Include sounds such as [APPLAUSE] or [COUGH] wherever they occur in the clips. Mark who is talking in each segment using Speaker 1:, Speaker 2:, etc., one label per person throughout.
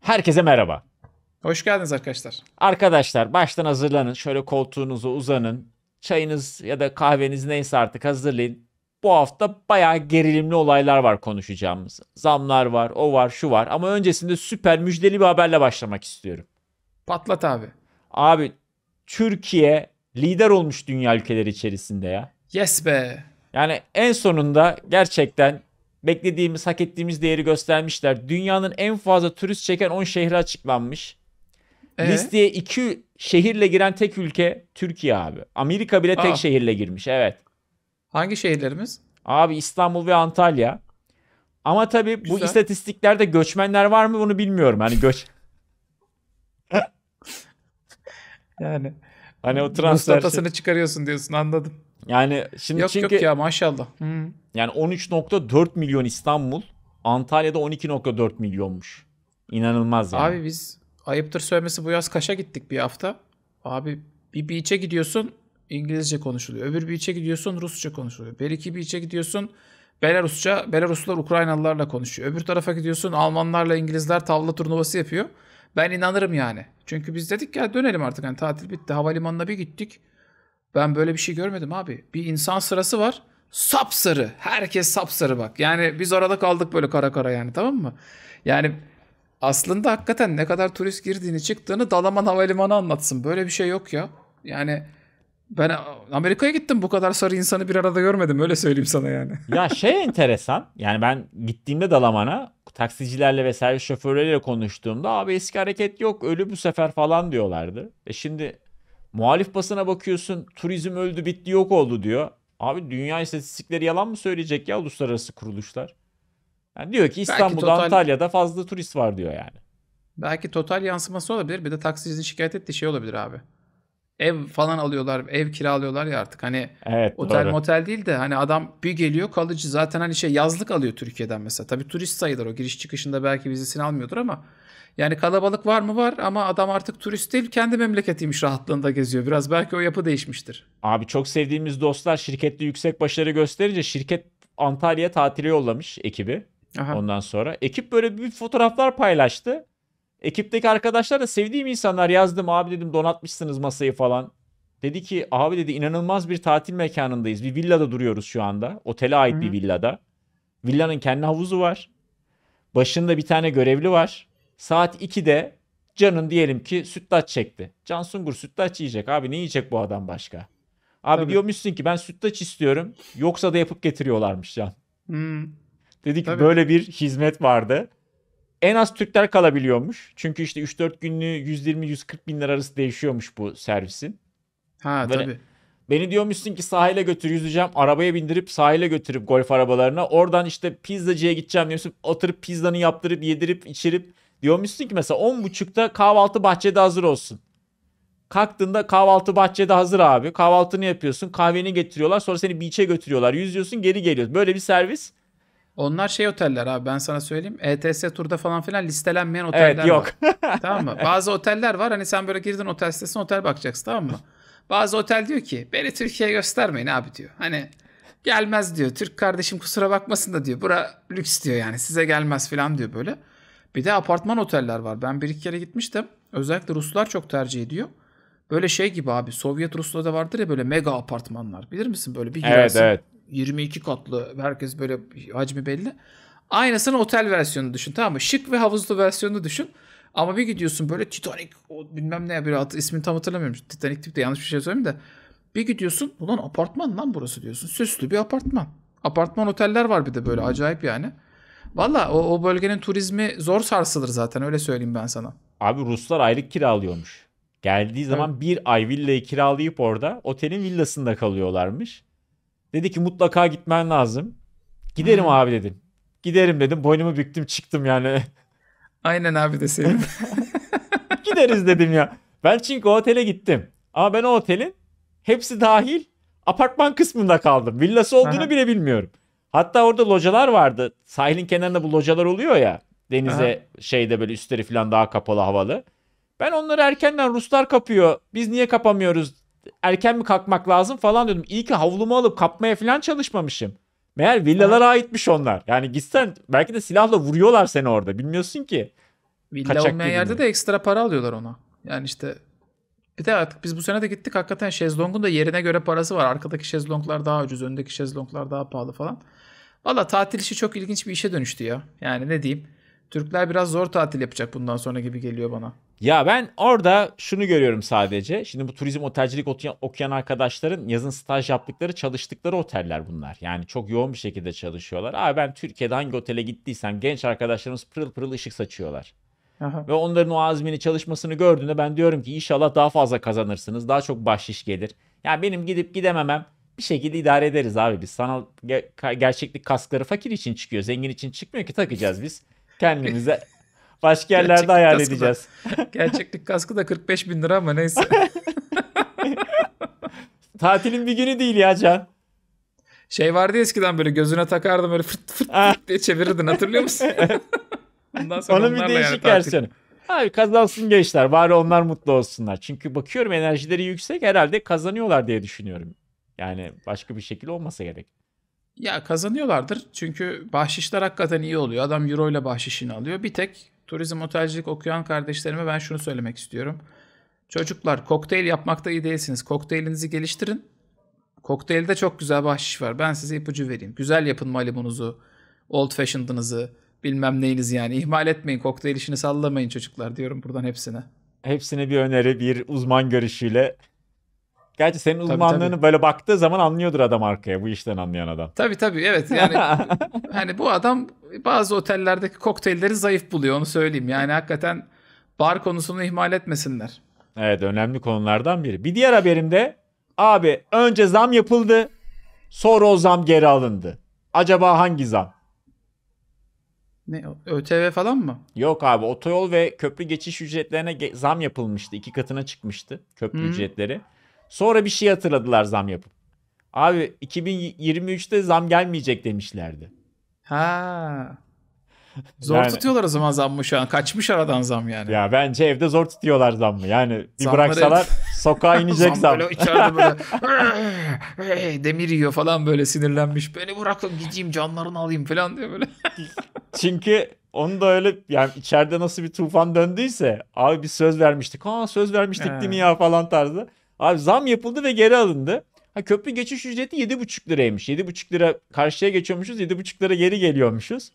Speaker 1: Herkese merhaba.
Speaker 2: Hoş geldiniz arkadaşlar.
Speaker 1: Arkadaşlar baştan hazırlanın. Şöyle koltuğunuzu uzanın. Çayınız ya da kahveniz neyse artık hazırlayın. Bu hafta bayağı gerilimli olaylar var konuşacağımız. Zamlar var, o var, şu var. Ama öncesinde süper müjdeli bir haberle başlamak istiyorum. Patlat abi. Abi Türkiye lider olmuş dünya ülkeleri içerisinde ya. Yes be. Yani en sonunda gerçekten beklediğimiz, hak ettiğimiz değeri göstermişler. Dünyanın en fazla turist çeken 10 şehri açıklanmış. Ee? Listeye 2 şehirle giren tek ülke Türkiye abi. Amerika bile tek Aa. şehirle girmiş. Evet. Hangi şehirlerimiz? Abi İstanbul ve Antalya. Ama tabii Güzel. bu istatistiklerde göçmenler var mı bunu bilmiyorum. Hani göç [LAUGHS] Yani hani o transfer datasını şey...
Speaker 2: çıkarıyorsun diyorsun anladım. Yani şimdi yok, çünkü yok ya maşallah.
Speaker 1: Yani 13.4 milyon İstanbul, Antalya'da 12.4 milyonmuş. İnanılmaz yani. Abi
Speaker 2: biz ayıptır söylemesi bu yaz Kaş'a gittik bir hafta. Abi bir beach'e gidiyorsun İngilizce konuşuluyor. Öbür beach'e gidiyorsun Rusça konuşuluyor. Bir iki beach'e gidiyorsun Belarusça, Belaruslar Ukraynalılarla konuşuyor. Öbür tarafa gidiyorsun Almanlarla İngilizler tavla turnuvası yapıyor. Ben inanırım yani. Çünkü biz dedik ya dönelim artık. Yani tatil bitti. Havalimanına bir gittik. Ben böyle bir şey görmedim abi. Bir insan sırası var. Sapsarı. Herkes sapsarı bak. Yani biz orada kaldık böyle kara kara yani tamam mı? Yani aslında hakikaten ne kadar turist girdiğini çıktığını Dalaman Havalimanı anlatsın. Böyle bir şey yok ya. Yani ben Amerika'ya gittim bu kadar sarı insanı bir arada görmedim öyle söyleyeyim sana yani. [LAUGHS] ya
Speaker 1: şey enteresan yani ben gittiğimde Dalaman'a taksicilerle vesaire şoförleriyle konuştuğumda abi eski hareket yok ölü bu sefer falan diyorlardı. E şimdi Muhalif basına bakıyorsun turizm öldü bitti yok oldu diyor. Abi dünya istatistikleri yalan mı söyleyecek ya uluslararası kuruluşlar? Yani diyor ki İstanbul'da total... Antalya'da fazla turist var diyor yani.
Speaker 2: Belki total yansıması olabilir. Bir de taksicinin şikayet ettiği şey olabilir abi. Ev falan alıyorlar, ev kiralıyorlar ya artık. Hani
Speaker 1: evet, otel doğru. motel
Speaker 2: değil de hani adam bir geliyor kalıcı zaten hani şey yazlık alıyor Türkiye'den mesela. Tabii turist sayılır o giriş çıkışında belki vizesini almıyordur ama yani kalabalık var mı var ama adam artık turist değil kendi memleketiymiş rahatlığında geziyor. Biraz belki o yapı değişmiştir. Abi çok sevdiğimiz dostlar şirkette yüksek başarı gösterince şirket
Speaker 1: Antalya tatili yollamış ekibi. Aha. Ondan sonra ekip böyle bir fotoğraflar paylaştı. Ekipteki arkadaşlar da sevdiğim insanlar yazdım abi dedim donatmışsınız masayı falan. Dedi ki abi dedi inanılmaz bir tatil mekanındayız. Bir villada duruyoruz şu anda. Otele ait Hı. bir villada. Villanın kendi havuzu var. Başında bir tane görevli var. Saat 2'de Can'ın diyelim ki sütlaç çekti. Can Sungur sütlaç yiyecek. Abi ne yiyecek bu adam başka? Abi Tabii. diyormuşsun ki ben sütlaç istiyorum. Yoksa da yapıp getiriyorlarmış Can. Hmm. Dedi ki Tabii. böyle bir hizmet vardı. En az Türkler kalabiliyormuş. Çünkü işte 3-4 günlüğü 120-140 bin lira arası değişiyormuş bu servisin. Ha Böyle, tabii. Beni diyormuşsun ki sahile götür yüzeceğim. Arabaya bindirip sahile götürüp golf arabalarına. Oradan işte pizzacıya gideceğim diyorsun. Oturup pizzanı yaptırıp yedirip içirip Diyormuşsun ki mesela 10.30'da kahvaltı bahçede hazır olsun. Kalktığında kahvaltı bahçede
Speaker 2: hazır abi. Kahvaltını yapıyorsun. Kahveni getiriyorlar. Sonra seni beach'e götürüyorlar. Yüzüyorsun geri geliyorsun. Böyle bir servis. Onlar şey oteller abi ben sana söyleyeyim. ETS turda falan filan listelenmeyen oteller evet, yok. var. tamam mı? Bazı oteller var. Hani sen böyle girdin otel sitesine otel bakacaksın tamam mı? Bazı otel diyor ki beni Türkiye'ye göstermeyin abi diyor. Hani gelmez diyor. Türk kardeşim kusura bakmasın da diyor. Bura lüks diyor yani size gelmez falan diyor böyle. Bir de apartman oteller var. Ben bir iki kere gitmiştim. Özellikle Ruslar çok tercih ediyor. Böyle şey gibi abi Sovyet Ruslu'da da vardır ya böyle mega apartmanlar. Bilir misin böyle bir girersin. Evet, evet. 22 katlı herkes böyle hacmi belli. Aynısını otel versiyonu düşün tamam mı? Şık ve havuzlu versiyonu düşün. Ama bir gidiyorsun böyle Titanic o bilmem ne bir adı, ismini tam hatırlamıyorum. Titanic tip de yanlış bir şey söyleyeyim de. Bir gidiyorsun ulan apartman lan burası diyorsun. Süslü bir apartman. Apartman oteller var bir de böyle acayip yani. Valla o, o bölgenin turizmi zor sarsılır zaten öyle söyleyeyim ben sana. Abi Ruslar aylık kiralıyormuş. Geldiği zaman evet. bir ay villayı kiralayıp
Speaker 1: orada otelin villasında kalıyorlarmış. Dedi ki mutlaka gitmen lazım. Giderim Hı. abi dedim. Giderim dedim. Boynumu büktüm çıktım yani. [LAUGHS] Aynen abi de senin. [LAUGHS] Gideriz dedim ya. Ben çünkü o otele gittim. Ama ben o otelin hepsi dahil apartman kısmında kaldım. Villası olduğunu Aha. bile bilmiyorum. Hatta orada localar vardı. Sahilin kenarında bu localar oluyor ya. Denize Aha. şeyde böyle üstleri falan daha kapalı havalı. Ben onları erkenden Ruslar kapıyor. Biz niye kapamıyoruz? Erken mi kalkmak lazım falan diyordum. İyi ki havlumu alıp kapmaya falan çalışmamışım. Meğer villalara Aha. aitmiş onlar. Yani gitsen belki de silahla vuruyorlar seni orada. Bilmiyorsun ki. Villa Kaçak olmayan yerde mi?
Speaker 2: de ekstra para alıyorlar ona. Yani işte bir de artık biz bu sene de gittik hakikaten şezlongun da yerine göre parası var. Arkadaki şezlonglar daha ucuz, öndeki şezlonglar daha pahalı falan. Valla tatil işi çok ilginç bir işe dönüştü ya. Yani ne diyeyim. Türkler biraz zor tatil yapacak bundan sonra gibi geliyor bana.
Speaker 1: Ya ben orada şunu görüyorum sadece. Şimdi bu turizm otelcilik okuyan arkadaşların yazın staj yaptıkları, çalıştıkları oteller bunlar. Yani çok yoğun bir şekilde çalışıyorlar. Abi ben Türkiye'de hangi otele gittiysem genç arkadaşlarımız pırıl pırıl ışık saçıyorlar. Aha. Ve onların o azmini çalışmasını gördüğünde ben diyorum ki inşallah daha fazla kazanırsınız. Daha çok bahşiş gelir. Yani benim gidip gidememem bir şekilde idare ederiz abi biz. Sanal gerçeklik kaskları fakir için çıkıyor. Zengin için çıkmıyor ki takacağız biz. Kendimize [LAUGHS] başka yerlerde hayal edeceğiz.
Speaker 2: Da, [LAUGHS] gerçeklik kaskı da 45 bin lira ama neyse. [LAUGHS] Tatilin bir günü değil ya Can. Şey vardı eskiden böyle gözüne takardım böyle fırt fırt, fırt diye çevirirdin hatırlıyor musun? Bundan sonra Onun bir değişik yani versiyonu.
Speaker 1: Abi kazansın gençler bari onlar mutlu olsunlar. Çünkü bakıyorum enerjileri yüksek herhalde kazanıyorlar diye düşünüyorum. Yani başka bir şekilde olmasa gerek.
Speaker 2: Ya kazanıyorlardır çünkü bahşişler hakikaten iyi oluyor. Adam euro ile bahşişini alıyor. Bir tek turizm otelcilik okuyan kardeşlerime ben şunu söylemek istiyorum. Çocuklar kokteyl yapmakta iyi değilsiniz. Kokteylinizi geliştirin. Kokteylde çok güzel bahşiş var. Ben size ipucu vereyim. Güzel yapın malumunuzu, old fashioned'ınızı, bilmem neyiniz yani. İhmal etmeyin kokteyl işini sallamayın çocuklar diyorum buradan hepsine.
Speaker 1: Hepsine bir öneri bir uzman görüşüyle. Gerçi senin uzmanlığını tabii, tabii. böyle baktığı zaman anlıyordur adam arkaya bu işten anlayan adam.
Speaker 2: Tabii tabii evet yani hani [LAUGHS] bu adam bazı otellerdeki kokteylleri zayıf buluyor onu söyleyeyim. Yani hakikaten bar konusunu ihmal etmesinler. Evet önemli konulardan biri. Bir diğer haberimde
Speaker 1: abi önce zam yapıldı sonra o zam geri alındı. Acaba hangi zam? Ne ÖTV falan mı? Yok abi otoyol ve köprü geçiş ücretlerine ge- zam yapılmıştı. iki katına çıkmıştı köprü hmm. ücretleri. Sonra bir şey hatırladılar zam yapıp. Abi 2023'te zam gelmeyecek demişlerdi.
Speaker 2: Ha. Zor yani, tutuyorlar o zaman zammı şu an. Kaçmış aradan zam yani. Ya bence evde zor tutuyorlar zammı. Yani bir Zamları bıraksalar ev... sokağa [LAUGHS] inecek zam. Böyle [LAUGHS]
Speaker 1: böyle demir yiyor falan böyle sinirlenmiş.
Speaker 2: Beni bırakın gideyim canlarını alayım falan diyor böyle. [LAUGHS]
Speaker 1: Çünkü onu da öyle yani içeride nasıl bir tufan döndüyse abi bir söz vermiştik. Ha söz vermiştik değil mi ya falan tarzı. Abi zam yapıldı ve geri alındı. Ha köprü geçiş ücreti 7,5 liraymış. 7,5 lira karşıya geçiyormuşuz, 7,5 lira geri geliyormuşuz.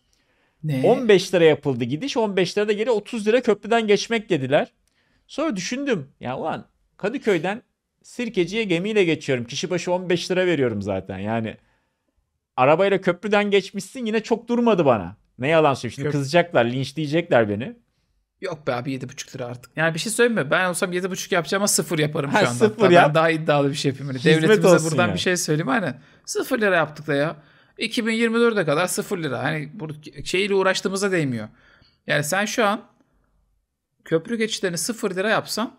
Speaker 1: Ne? 15 lira yapıldı gidiş 15 lira da geri 30 lira köprüden geçmek dediler. Sonra düşündüm ya ulan Kadıköy'den Sirkeci'ye gemiyle geçiyorum. Kişi başı 15 lira veriyorum zaten yani. Arabayla köprüden geçmişsin yine çok durmadı bana. Ne yalan söyleyeyim şimdi kızacaklar linçleyecekler beni.
Speaker 2: Yok be abi 7,5 lira artık. Yani bir şey söyleme Ben olsam 7,5 yapacağım ama 0 yaparım ha, şu anda. Sıfır hatta. Ben daha iddialı bir şey yapayım. Hizmet Devletimize buradan yani. bir şey söyleyeyim. Aynen. 0 lira yaptık da ya. 2024'e kadar 0 lira. Hani bu şeyle uğraştığımıza değmiyor. Yani sen şu an köprü geçişlerini 0 lira yapsan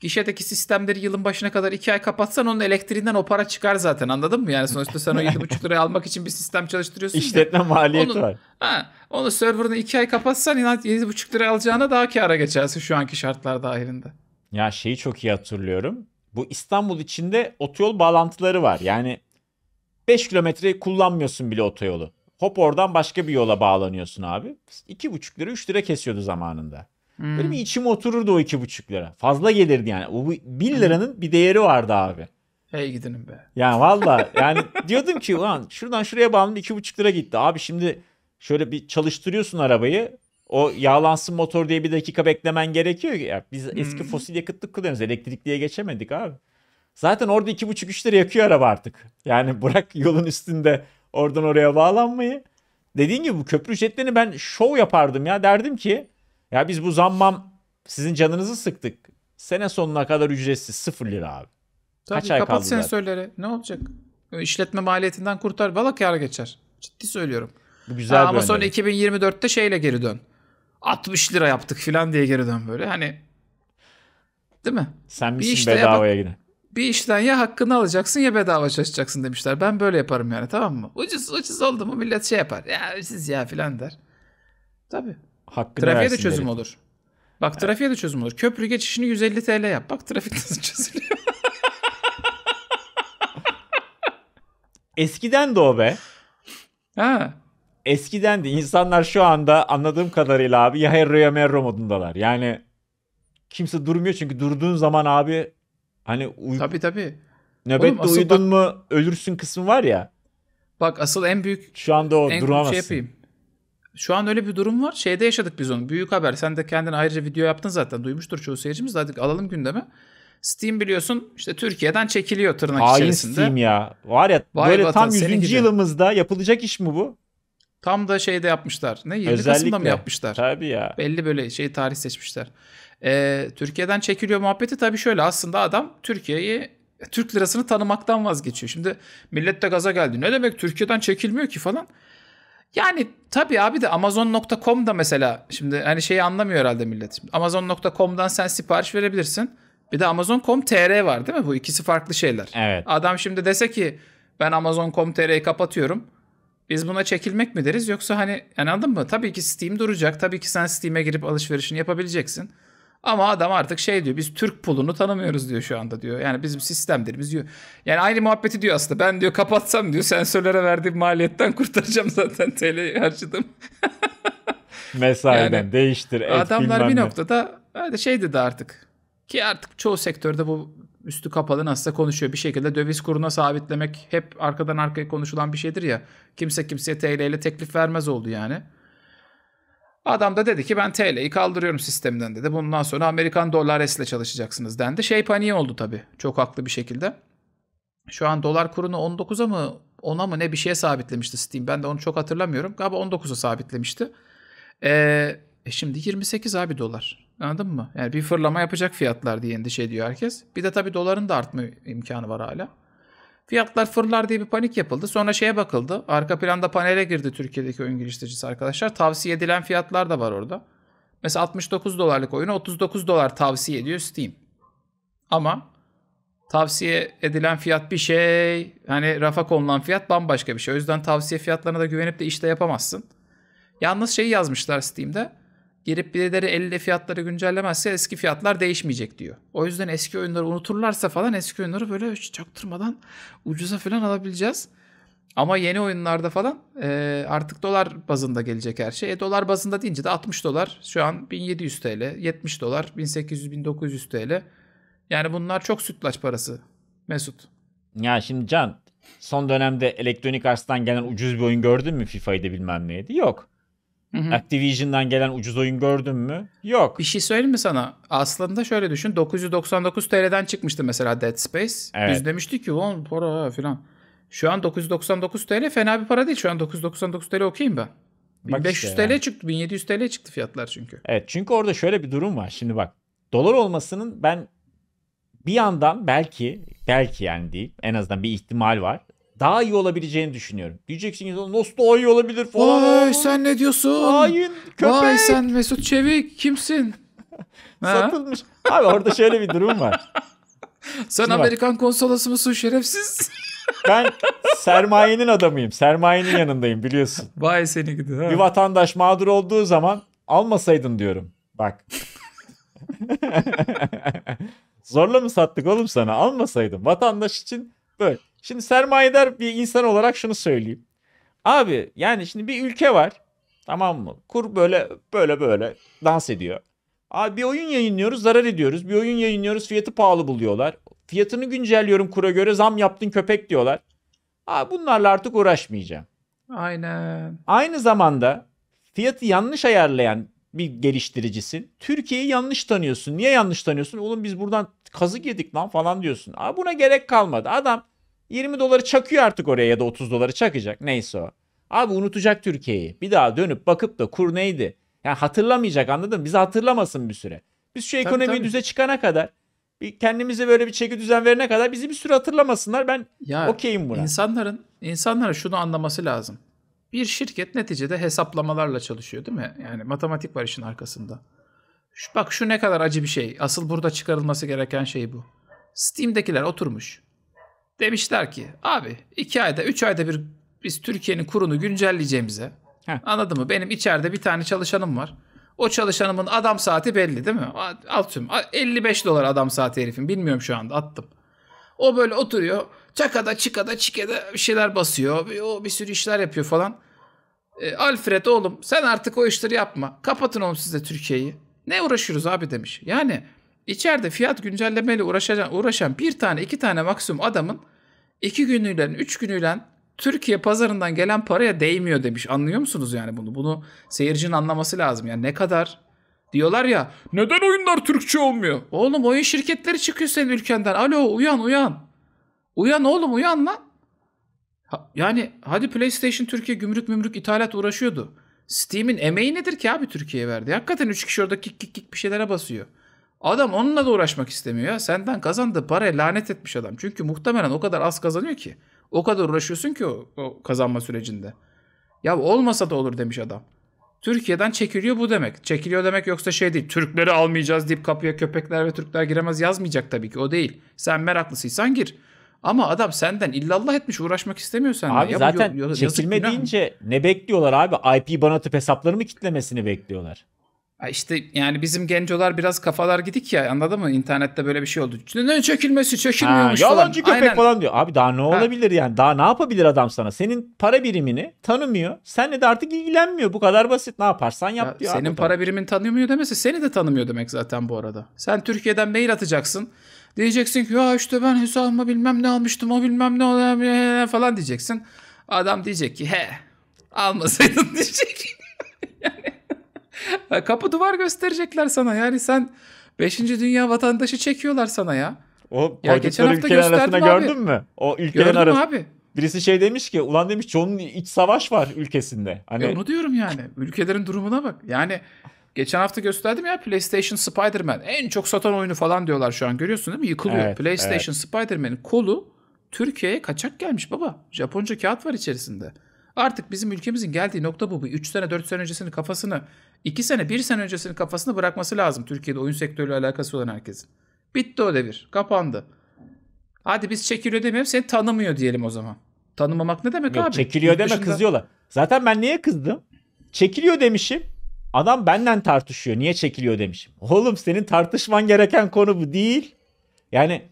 Speaker 2: gişedeki sistemleri yılın başına kadar 2 ay kapatsan onun elektriğinden o para çıkar zaten anladın mı? Yani sonuçta sen o 7,5 [LAUGHS] liraya almak için bir sistem çalıştırıyorsun. İşletme ya, maliyeti onun, var. Ha, onu serverını 2 ay kapatsan inan 7,5 lira alacağına daha kâra geçersin şu anki şartlar dahilinde.
Speaker 1: Ya şeyi çok iyi hatırlıyorum. Bu İstanbul içinde otoyol bağlantıları var. Yani 5 kilometre kullanmıyorsun bile otoyolu. Hop oradan başka bir yola bağlanıyorsun abi. 2,5 lira 3 lira kesiyordu zamanında. Hmm. Benim içim otururdu o 2,5 lira. Fazla gelirdi yani. O 1 liranın bir değeri vardı abi.
Speaker 2: Hey gidinim be.
Speaker 1: Yani valla yani diyordum ki ulan şuradan şuraya bağlandım 2,5 lira gitti. Abi şimdi şöyle bir çalıştırıyorsun arabayı. O yağlansın motor diye bir dakika beklemen gerekiyor. Ya biz hmm. eski fosil yakıtlık kullanıyoruz. Elektrikliye geçemedik abi. Zaten orada 2,5-3 lira yakıyor araba artık. Yani [LAUGHS] bırak yolun üstünde oradan oraya bağlanmayı. Dediğim gibi bu köprü ücretlerini ben şov yapardım ya. Derdim ki ya biz bu zammam sizin canınızı sıktık. Sene sonuna kadar ücretsiz 0 lira abi.
Speaker 2: Tabii Kaç ay kapat kaldı sensörleri. Zaten? Ne olacak? İşletme maliyetinden kurtar. Valla kar geçer. Ciddi söylüyorum. Bu güzel ha, ama sonra 2024'te şeyle geri dön. 60 lira yaptık falan diye geri dön böyle. Hani değil mi? Sen misin bir işte bedavaya yine bir işten ya hakkını alacaksın ya bedava çalışacaksın demişler. Ben böyle yaparım yani tamam mı? Ucuz ucuz oldu mu millet şey yapar. Ya siz ya filan der. Tabii. Hakkını Trafiğe de çözüm derim. olur. Bak evet. trafiğe de çözüm olur. Köprü geçişini 150 TL yap. Bak trafik nasıl çözülüyor. [LAUGHS] Eskiden de o be.
Speaker 1: Ha. Eskiden de insanlar şu anda anladığım kadarıyla abi ya herro ya merro modundalar. Yani kimse durmuyor çünkü durduğun zaman abi Hani uy- tabii tabii. Nöbette Oğlum, uyudun bak, mu ölürsün kısmı var ya.
Speaker 2: Bak asıl en büyük şu anda o en şey duramazsın. Şey yapayım. Şu an öyle bir durum var. Şeyde yaşadık biz onu. Büyük haber. Sen de kendin ayrıca video yaptın zaten. Duymuştur çoğu seyircimiz. Hadi alalım gündeme. Steam biliyorsun işte Türkiye'den çekiliyor tırnak Hain içerisinde. Steam ya. Var ya Vay böyle vatan, tam 100.
Speaker 1: yılımızda yapılacak iş mi
Speaker 2: bu? Tam da şeyde yapmışlar. Ne 7 Özellikle. Kasım'da mı yapmışlar? Tabii ya. Belli böyle şey tarih seçmişler. E, Türkiye'den çekiliyor muhabbeti tabii şöyle aslında adam Türkiye'yi Türk lirasını tanımaktan vazgeçiyor. Şimdi millet de gaza geldi. Ne demek Türkiye'den çekilmiyor ki falan. Yani tabii abi de Amazon.com da mesela şimdi hani şeyi anlamıyor herhalde millet. Amazon.com'dan sen sipariş verebilirsin. Bir de Amazon.com.tr var değil mi? Bu ikisi farklı şeyler. Evet. Adam şimdi dese ki ben Amazon.com.tr'yi kapatıyorum. Biz buna çekilmek mi deriz yoksa hani anladın mı? Tabii ki Steam duracak. Tabii ki sen Steam'e girip alışverişini yapabileceksin. Ama adam artık şey diyor biz Türk pulunu tanımıyoruz diyor şu anda diyor. Yani bizim sistemdir, biz diyor. Yani aynı muhabbeti diyor aslında. Ben diyor kapatsam diyor sensörlere verdiğim maliyetten kurtaracağım zaten TL harcadım.
Speaker 1: [LAUGHS] Mesaiden yani, değiştir. Et, adamlar bir
Speaker 2: noktada hadi şey dedi artık. Ki artık çoğu sektörde bu üstü kapalı nasıl konuşuyor. Bir şekilde döviz kuruna sabitlemek hep arkadan arkaya konuşulan bir şeydir ya. Kimse kimseye TL ile teklif vermez oldu yani. Adam da dedi ki ben TL'yi kaldırıyorum sistemden dedi. Bundan sonra Amerikan dollares ile çalışacaksınız dendi. Şey paniği oldu tabii çok haklı bir şekilde. Şu an dolar kurunu 19'a mı 10'a mı ne bir şeye sabitlemişti Steam. Ben de onu çok hatırlamıyorum. Galiba 19'a sabitlemişti. Ee, e şimdi 28 abi dolar. Anladın mı? Yani bir fırlama yapacak fiyatlar diye endişe ediyor herkes. Bir de tabii doların da artma imkanı var hala. Fiyatlar fırlar diye bir panik yapıldı. Sonra şeye bakıldı. Arka planda panele girdi Türkiye'deki oyun geliştiricisi arkadaşlar. Tavsiye edilen fiyatlar da var orada. Mesela 69 dolarlık oyunu 39 dolar tavsiye ediyor Steam. Ama tavsiye edilen fiyat bir şey. Hani rafa konulan fiyat bambaşka bir şey. O yüzden tavsiye fiyatlarına da güvenip de işte yapamazsın. Yalnız şeyi yazmışlar Steam'de. Girip birileri elle fiyatları güncellemezse eski fiyatlar değişmeyecek diyor. O yüzden eski oyunları unuturlarsa falan eski oyunları böyle çaktırmadan ucuza falan alabileceğiz. Ama yeni oyunlarda falan e, artık dolar bazında gelecek her şey. E, dolar bazında deyince de 60 dolar şu an 1700 TL, 70 dolar, 1800-1900 TL. Yani bunlar çok sütlaç parası
Speaker 1: Mesut. Ya şimdi Can son dönemde elektronik arstan gelen ucuz bir oyun gördün
Speaker 2: mü FIFA'yı da bilmem neydi? Yok. Hı-hı. Activision'dan gelen ucuz oyun gördün mü? Yok. Bir şey söyleyeyim mi sana? Aslında şöyle düşün. 999 TL'den çıkmıştı mesela Dead Space. Evet. Biz demiştik ki on para falan. Şu an 999 TL fena bir para değil. Şu an 999 TL okuyayım ben. Bak 1500 işte yani. TL çıktı, 1700 TL çıktı fiyatlar çünkü.
Speaker 1: Evet çünkü orada şöyle bir durum var. Şimdi bak dolar olmasının ben bir yandan belki belki yani değil en azından bir ihtimal var daha iyi olabileceğini düşünüyorum. Diyeceksin
Speaker 2: ki nasıl daha iyi olabilir falan. Vay sen ne diyorsun? Hain köpek. Vay sen Mesut Çevik kimsin?
Speaker 1: [LAUGHS] Satılmış. Abi orada şöyle bir durum var.
Speaker 2: Sen Şimdi Amerikan bak. konsolosu musun şerefsiz? [LAUGHS]
Speaker 1: Ben sermayenin adamıyım. Sermayenin yanındayım biliyorsun.
Speaker 2: Vay seni gidi. Ha. Bir
Speaker 1: vatandaş mağdur olduğu zaman almasaydın diyorum. Bak. [LAUGHS] Zorla mı sattık oğlum sana? Almasaydın. Vatandaş için Böyle. Şimdi sermayedar bir insan olarak şunu söyleyeyim. Abi yani şimdi bir ülke var. Tamam mı? Kur böyle böyle böyle dans ediyor. Abi bir oyun yayınlıyoruz zarar ediyoruz. Bir oyun yayınlıyoruz fiyatı pahalı buluyorlar. Fiyatını güncelliyorum kura göre zam yaptın köpek diyorlar. Abi bunlarla artık uğraşmayacağım.
Speaker 2: Aynen.
Speaker 1: Aynı zamanda fiyatı yanlış ayarlayan bir geliştiricisin. Türkiye'yi yanlış tanıyorsun. Niye yanlış tanıyorsun? Oğlum biz buradan kazık yedik lan falan diyorsun. Aa buna gerek kalmadı. Adam 20 doları çakıyor artık oraya ya da 30 doları çakacak. Neyse o. Abi unutacak Türkiye'yi. Bir daha dönüp bakıp da kur neydi? Yani hatırlamayacak anladın mı? Bizi hatırlamasın bir süre. Biz şu tabii, düze
Speaker 2: çıkana kadar bir kendimize böyle bir çeki düzen verene kadar bizi bir süre hatırlamasınlar. Ben okeyim buna. İnsanların insanlara şunu anlaması lazım. Bir şirket neticede hesaplamalarla çalışıyor değil mi? Yani matematik var işin arkasında. Şu, bak şu ne kadar acı bir şey. Asıl burada çıkarılması gereken şey bu. Steam'dekiler oturmuş. Demişler ki abi 2 ayda 3 ayda bir biz Türkiye'nin kurunu güncelleyeceğimize. Heh. Anladın mı? Benim içeride bir tane çalışanım var. O çalışanımın adam saati belli değil mi? Alt 55 dolar adam saati herifin. Bilmiyorum şu anda attım. O böyle oturuyor. Çakada çıkada çikede bir şeyler basıyor. Bir, o bir sürü işler yapıyor falan. E, Alfred oğlum sen artık o işleri yapma. Kapatın oğlum siz de Türkiye'yi. Ne uğraşıyoruz abi demiş. Yani içeride fiyat güncellemeyle uğraşan, uğraşan bir tane iki tane maksimum adamın iki günüyle üç günüyle Türkiye pazarından gelen paraya değmiyor demiş. Anlıyor musunuz yani bunu? Bunu seyircinin anlaması lazım. Yani ne kadar diyorlar ya neden oyunlar Türkçe olmuyor? Oğlum oyun şirketleri çıkıyor senin ülkenden. Alo uyan uyan. Uyan oğlum uyan lan. Ha, yani hadi PlayStation Türkiye gümrük mümrük ithalat uğraşıyordu. Steam'in emeği nedir ki abi Türkiye'ye verdi? Hakikaten 3 kişi orada kik kik kik bir şeylere basıyor. Adam onunla da uğraşmak istemiyor ya. Senden kazandığı paraya lanet etmiş adam. Çünkü muhtemelen o kadar az kazanıyor ki. O kadar uğraşıyorsun ki o, o kazanma sürecinde. Ya olmasa da olur demiş adam. Türkiye'den çekiliyor bu demek. Çekiliyor demek yoksa şey değil. Türkleri almayacağız deyip kapıya köpekler ve Türkler giremez yazmayacak tabii ki. O değil. Sen meraklısıysan gir. Ama adam senden illallah etmiş uğraşmak istemiyor sen. Abi ya zaten yol, yol, çekilme deyince
Speaker 1: ne bekliyorlar abi? IP bana hesapları mı kitlemesini bekliyorlar.
Speaker 2: İşte yani bizim gencolar biraz kafalar gidik ya anladın mı? İnternette böyle bir şey oldu. Ne çekilmesi çekilmiyormuş ha, yalancı falan. köpek
Speaker 1: falan diyor. Abi daha ne ha. olabilir yani? Daha ne yapabilir adam sana? Senin para birimini tanımıyor.
Speaker 2: Seninle de artık ilgilenmiyor. Bu kadar basit. Ne yaparsan yap ya diyor. Senin abi para birimin tanımıyor demesi seni de tanımıyor demek zaten bu arada. Sen Türkiye'den mail atacaksın. Diyeceksin ki ya işte ben hesabıma bilmem ne almıştım o bilmem ne o falan diyeceksin. Adam diyecek ki he almasaydın [LAUGHS] diyecek. yani, e, kapı duvar gösterecekler sana yani sen 5. dünya vatandaşı çekiyorlar sana ya.
Speaker 1: O ya geçen hafta ülkeler arasında gördün mü? O ülkelerin arası. abi.
Speaker 2: Birisi şey demiş ki ulan demiş çoğunun iç savaş var ülkesinde. Hani... E onu diyorum yani. Ülkelerin durumuna bak. Yani Geçen hafta gösterdim ya PlayStation Spider-Man. En çok satan oyunu falan diyorlar şu an. Görüyorsun değil mi? Yıkılıyor. Evet, PlayStation evet. Spider-Man'in kolu Türkiye'ye kaçak gelmiş baba. Japonca kağıt var içerisinde. Artık bizim ülkemizin geldiği nokta bu. 3 sene 4 sene öncesinin kafasını 2 sene 1 sene öncesinin kafasını bırakması lazım. Türkiye'de oyun sektörüyle alakası olan herkesin. Bitti o devir. Kapandı. Hadi biz çekiliyor demeyelim seni tanımıyor diyelim o zaman. Tanımamak ne demek Yok, abi? Çekiliyor Yurt deme dışında... kızıyorlar. Zaten
Speaker 1: ben niye kızdım? Çekiliyor demişim. Adam benden tartışıyor. Niye çekiliyor demişim. Oğlum senin tartışman gereken konu bu değil. Yani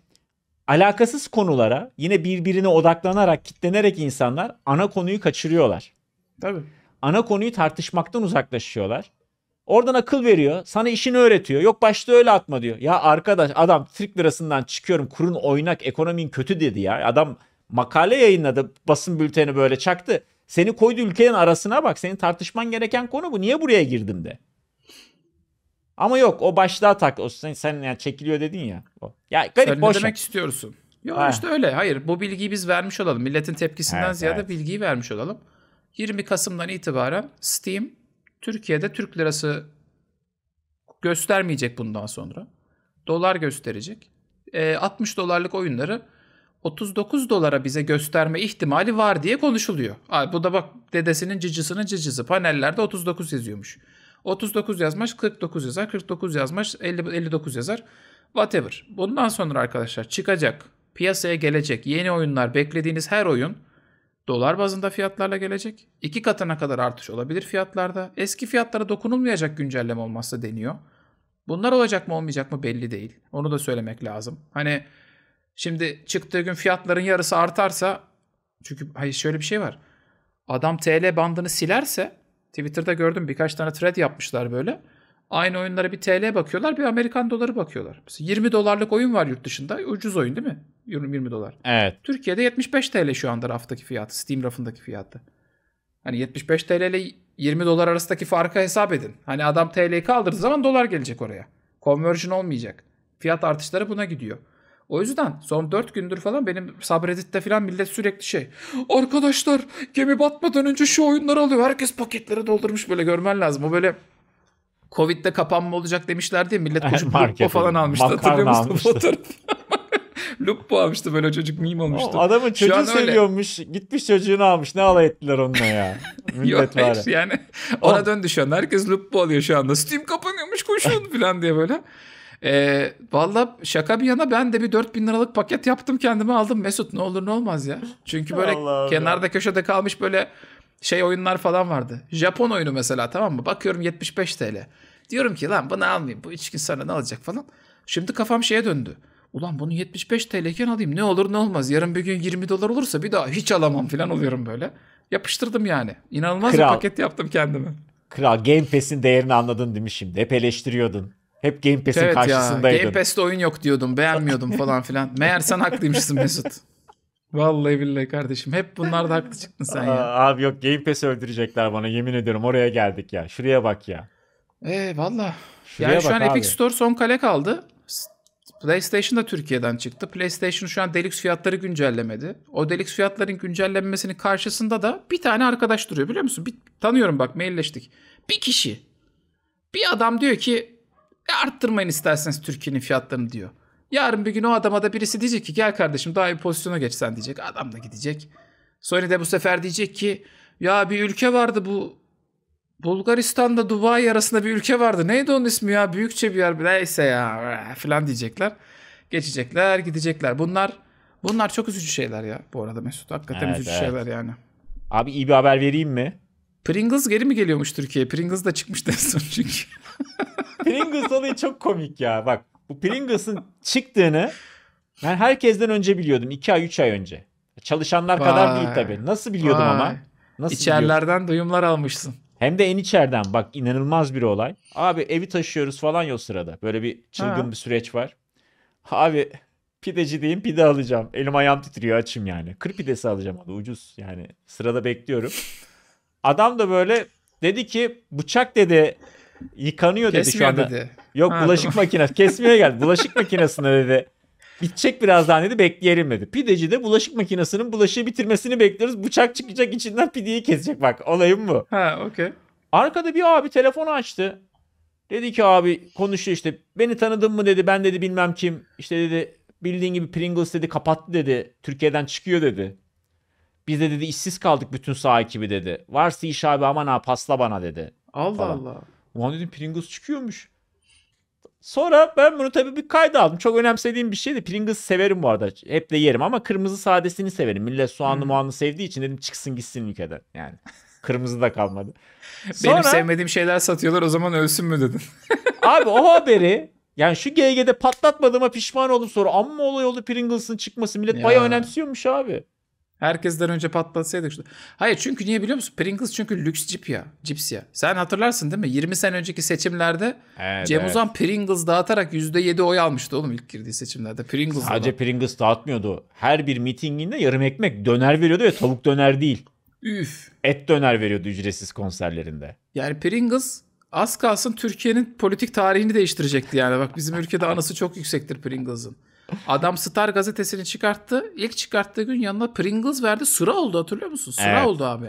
Speaker 1: alakasız konulara yine birbirine odaklanarak, kitlenerek insanlar ana konuyu kaçırıyorlar. Tabii. Ana konuyu tartışmaktan uzaklaşıyorlar. Oradan akıl veriyor. Sana işini öğretiyor. Yok başta öyle atma diyor. Ya arkadaş adam Türk lirasından çıkıyorum. Kurun oynak, ekonomin kötü dedi ya. Adam makale yayınladı. Basın bülteni böyle çaktı. Seni koydu ülkenin arasına bak. Senin tartışman gereken konu bu. Niye buraya girdim de? Ama yok
Speaker 2: o başlığa tak. O sen, sen yani çekiliyor dedin ya. O. Ya garip Öyle boş. demek istiyorsun? Yok işte öyle. Hayır bu bilgiyi biz vermiş olalım. Milletin tepkisinden evet, ziyade evet. bilgiyi vermiş olalım. 20 Kasım'dan itibaren Steam Türkiye'de Türk lirası göstermeyecek bundan sonra. Dolar gösterecek. E, ee, 60 dolarlık oyunları 39 dolara bize gösterme ihtimali var diye konuşuluyor. Ay bu da bak dedesinin cicisinin cicisi panellerde 39 yazıyormuş. 39 yazmış 49 yazar 49 yazmış 50, 59 yazar whatever. Bundan sonra arkadaşlar çıkacak piyasaya gelecek yeni oyunlar beklediğiniz her oyun dolar bazında fiyatlarla gelecek. İki katına kadar artış olabilir fiyatlarda. Eski fiyatlara dokunulmayacak güncelleme olmazsa deniyor. Bunlar olacak mı olmayacak mı belli değil. Onu da söylemek lazım. Hani Şimdi çıktığı gün fiyatların yarısı artarsa çünkü hayır şöyle bir şey var. Adam TL bandını silerse Twitter'da gördüm birkaç tane thread yapmışlar böyle. Aynı oyunlara bir TL bakıyorlar bir Amerikan doları bakıyorlar. Mesela 20 dolarlık oyun var yurt dışında. Ucuz oyun değil mi? 20, 20 dolar. Evet. Türkiye'de 75 TL şu anda raftaki fiyatı. Steam rafındaki fiyatı. Hani 75 TL ile 20 dolar arasındaki farkı hesap edin. Hani adam TL'yi kaldırdığı zaman dolar gelecek oraya. Conversion olmayacak. Fiyat artışları buna gidiyor. O yüzden son 4 gündür falan benim sabredit'te falan millet sürekli şey. Arkadaşlar gemi batmadan önce şu oyunları alıyor. Herkes paketleri doldurmuş böyle görmen lazım. O böyle Covid'de kapanma olacak demişler diye millet [LAUGHS] koşup Lupo falan almıştı. Hatırlıyor musun fotoğrafı? [LAUGHS] Lupo almıştı böyle çocuk meme olmuştu. O adamın çocuğu seviyormuş. Öyle. Gitmiş çocuğunu almış. Ne alay ettiler onunla ya. [LAUGHS] Millet Yok hayır yani. Ona döndü şu an. Herkes Lupo alıyor şu anda. Steam kapanıyormuş koşun falan diye böyle. E, ee, Valla şaka bir yana ben de bir 4000 liralık paket yaptım kendime aldım Mesut ne olur ne olmaz ya. Çünkü böyle Allah kenarda Allah. köşede kalmış böyle şey oyunlar falan vardı. Japon oyunu mesela tamam mı? Bakıyorum 75 TL. Diyorum ki lan bunu almayayım. Bu gün sonra ne alacak falan. Şimdi kafam şeye döndü. Ulan bunu 75 TL iken alayım. Ne olur ne olmaz. Yarın bir gün 20 dolar olursa bir daha hiç alamam falan oluyorum böyle. Yapıştırdım yani. İnanılmaz Kral. bir paket yaptım kendime.
Speaker 1: Kral Game Pass'in değerini anladın değil mi şimdi? Hep eleştiriyordun. Hep Game Pass'in evet karşısındaydın. Ya, Game
Speaker 2: Pass'te oyun yok diyordum. Beğenmiyordum falan filan. Meğer sen haklıymışsın Mesut. Vallahi billahi kardeşim. Hep bunlarda haklı çıktın sen Aa, ya.
Speaker 1: Abi yok Game
Speaker 2: Pass'i öldürecekler
Speaker 1: bana. Yemin ediyorum oraya geldik ya. Şuraya bak ya.
Speaker 2: Ee valla. Yani şu an abi. Epic Store son kale kaldı. PlayStation da Türkiye'den çıktı. PlayStation şu an Deluxe fiyatları güncellemedi. O Deluxe fiyatların güncellenmesinin karşısında da bir tane arkadaş duruyor biliyor musun? Bir, tanıyorum bak mailleştik. Bir kişi. Bir adam diyor ki e arttırmayın isterseniz Türkiye'nin fiyatlarını diyor. Yarın bir gün o adama da birisi diyecek ki gel kardeşim daha iyi pozisyona geç sen diyecek. Adam da gidecek. Sonra de bu sefer diyecek ki ya bir ülke vardı bu Bulgaristan'da Dubai arasında bir ülke vardı. Neydi onun ismi ya? Büyükçe bir yer. Neyse ya eh, falan diyecekler. Geçecekler gidecekler. Bunlar bunlar çok üzücü şeyler ya bu arada Mesut. Hakikaten evet, üzücü evet. şeyler yani. Abi iyi bir haber vereyim mi? Pringles geri mi geliyormuş Türkiye'ye? Pringles da çıkmış en son çünkü. [LAUGHS]
Speaker 1: Pringles olayı çok komik ya. Bak bu Pringles'ın çıktığını ben herkesten önce biliyordum. 2 ay 3 ay önce. Çalışanlar vay, kadar değil tabii. Nasıl biliyordum vay. ama? Nasıl İçerlerden biliyordum? duyumlar almışsın. Hem de en içeriden bak inanılmaz bir olay. Abi evi taşıyoruz falan yok sırada. Böyle bir çılgın ha. bir süreç var. Abi pideci diyeyim pide alacağım. Elim ayağım titriyor açım yani. Kır pidesi alacağım abi ucuz yani. Sırada bekliyorum. Adam da böyle dedi ki bıçak dedi Yıkanıyor dedi Kesmiyor şu anda. dedi. Yok ha, bulaşık tamam. makinesi. Kesmeye geldi. Bulaşık makinesine dedi. Bitecek birazdan dedi bekleyelim dedi. Pideci de bulaşık makinesinin bulaşığı bitirmesini bekliyoruz. Bıçak çıkacak içinden pideyi kesecek bak olayım bu. Ha okey. Arkada bir abi telefonu açtı. Dedi ki abi konuştu işte beni tanıdın mı dedi ben dedi bilmem kim. İşte dedi bildiğin gibi Pringles dedi kapattı dedi. Türkiye'den çıkıyor dedi. Biz de dedi işsiz kaldık bütün sağ ekibi dedi. Varsa iş abi aman ha pasla bana dedi. Allah Falan. Allah. Ulan dedim Pringles çıkıyormuş. Sonra ben bunu tabii bir kayda aldım. Çok önemsediğim bir şeydi. Pringles severim bu arada. Hep de yerim ama kırmızı sadesini severim. Millet soğanlı hmm. muanlı sevdiği için dedim çıksın gitsin ülkeden. Yani kırmızı da kalmadı.
Speaker 2: [LAUGHS] Sonra, Benim
Speaker 1: sevmediğim şeyler satıyorlar o zaman ölsün mü dedin. [LAUGHS] abi o haberi
Speaker 2: yani şu GG'de patlatmadığıma pişman oldum sonra. Amma olay oldu Pringles'ın çıkması. Millet ya. bayağı önemsiyormuş abi. Herkesten önce patlatsaydık şurada. Hayır çünkü niye biliyor musun? Pringles çünkü lüks cip ya. Cips ya. Sen hatırlarsın değil mi? 20 sene önceki seçimlerde evet, Cem evet. Uzan Pringles dağıtarak %7 oy almıştı oğlum ilk girdiği seçimlerde. Pringles Sadece da. Pringles dağıtmıyordu. Her
Speaker 1: bir mitinginde yarım ekmek döner veriyordu ve tavuk döner değil. Üf. Et döner veriyordu ücretsiz konserlerinde.
Speaker 2: Yani Pringles az kalsın Türkiye'nin politik tarihini değiştirecekti yani. Bak bizim ülkede anası çok yüksektir Pringles'ın. Adam Star gazetesini çıkarttı. İlk çıkarttığı gün yanına Pringles verdi. Sıra oldu hatırlıyor musun? Sıra evet. oldu abi.